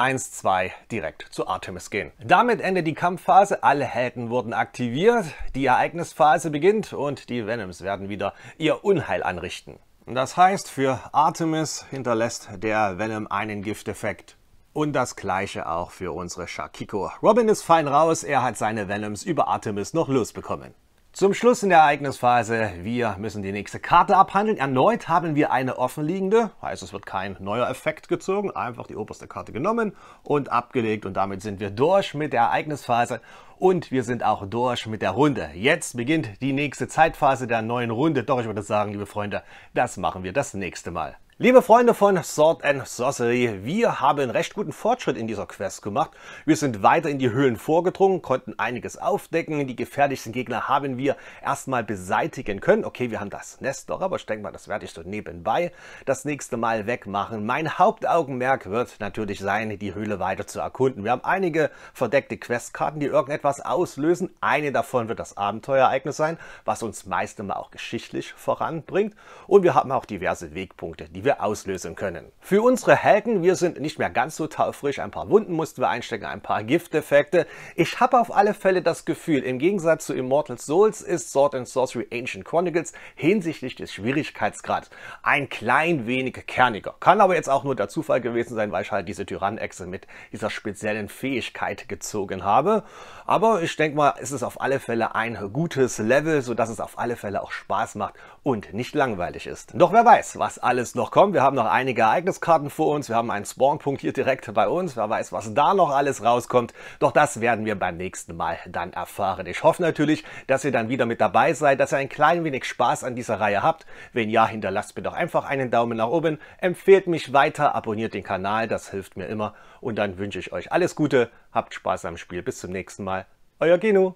1-2 direkt zu Artemis gehen. Damit endet die Kampfphase, alle Helden wurden aktiviert, die Ereignisphase beginnt und die Venoms werden wieder ihr Unheil anrichten. Das heißt, für Artemis hinterlässt der Venom einen Gifteffekt. Und das gleiche auch für unsere Shakiko. Robin ist fein raus, er hat seine Venoms über Artemis noch losbekommen. Zum Schluss in der Ereignisphase, wir müssen die nächste Karte abhandeln. Erneut haben wir eine offenliegende, heißt es wird kein neuer Effekt gezogen, einfach die oberste Karte genommen und abgelegt und damit sind wir durch mit der Ereignisphase und wir sind auch durch mit der Runde. Jetzt beginnt die nächste Zeitphase der neuen Runde, doch ich würde sagen, liebe Freunde, das machen wir das nächste Mal. Liebe Freunde von Sword and Sorcery, wir haben recht guten Fortschritt in dieser Quest gemacht. Wir sind weiter in die Höhlen vorgedrungen, konnten einiges aufdecken. Die gefährlichsten Gegner haben wir erstmal beseitigen können. Okay, wir haben das Nest doch, aber ich denke mal, das werde ich so nebenbei das nächste Mal wegmachen. Mein Hauptaugenmerk wird natürlich sein, die Höhle weiter zu erkunden. Wir haben einige verdeckte Questkarten, die irgendetwas auslösen. Eine davon wird das Abenteuerereignis sein, was uns meist immer auch geschichtlich voranbringt. Und wir haben auch diverse Wegpunkte, die wir wir auslösen können. Für unsere Helden, wir sind nicht mehr ganz so taufrisch, ein paar Wunden mussten wir einstecken, ein paar Gifteffekte. Ich habe auf alle Fälle das Gefühl, im Gegensatz zu Immortal Souls ist Sword and Sorcery Ancient Chronicles hinsichtlich des Schwierigkeitsgrads ein klein wenig kerniger. Kann aber jetzt auch nur der Zufall gewesen sein, weil ich halt diese Tyrannechse mit dieser speziellen Fähigkeit gezogen habe. Aber ich denke mal, es ist auf alle Fälle ein gutes Level, sodass es auf alle Fälle auch Spaß macht und nicht langweilig ist. Doch wer weiß, was alles noch kommt. Wir haben noch einige Ereigniskarten vor uns. Wir haben einen Spawnpunkt hier direkt bei uns. Wer weiß, was da noch alles rauskommt. Doch das werden wir beim nächsten Mal dann erfahren. Ich hoffe natürlich, dass ihr dann wieder mit dabei seid, dass ihr ein klein wenig Spaß an dieser Reihe habt. Wenn ja, hinterlasst mir doch einfach einen Daumen nach oben, empfehlt mich weiter, abonniert den Kanal, das hilft mir immer. Und dann wünsche ich euch alles Gute, habt Spaß am Spiel, bis zum nächsten Mal. Euer Geno.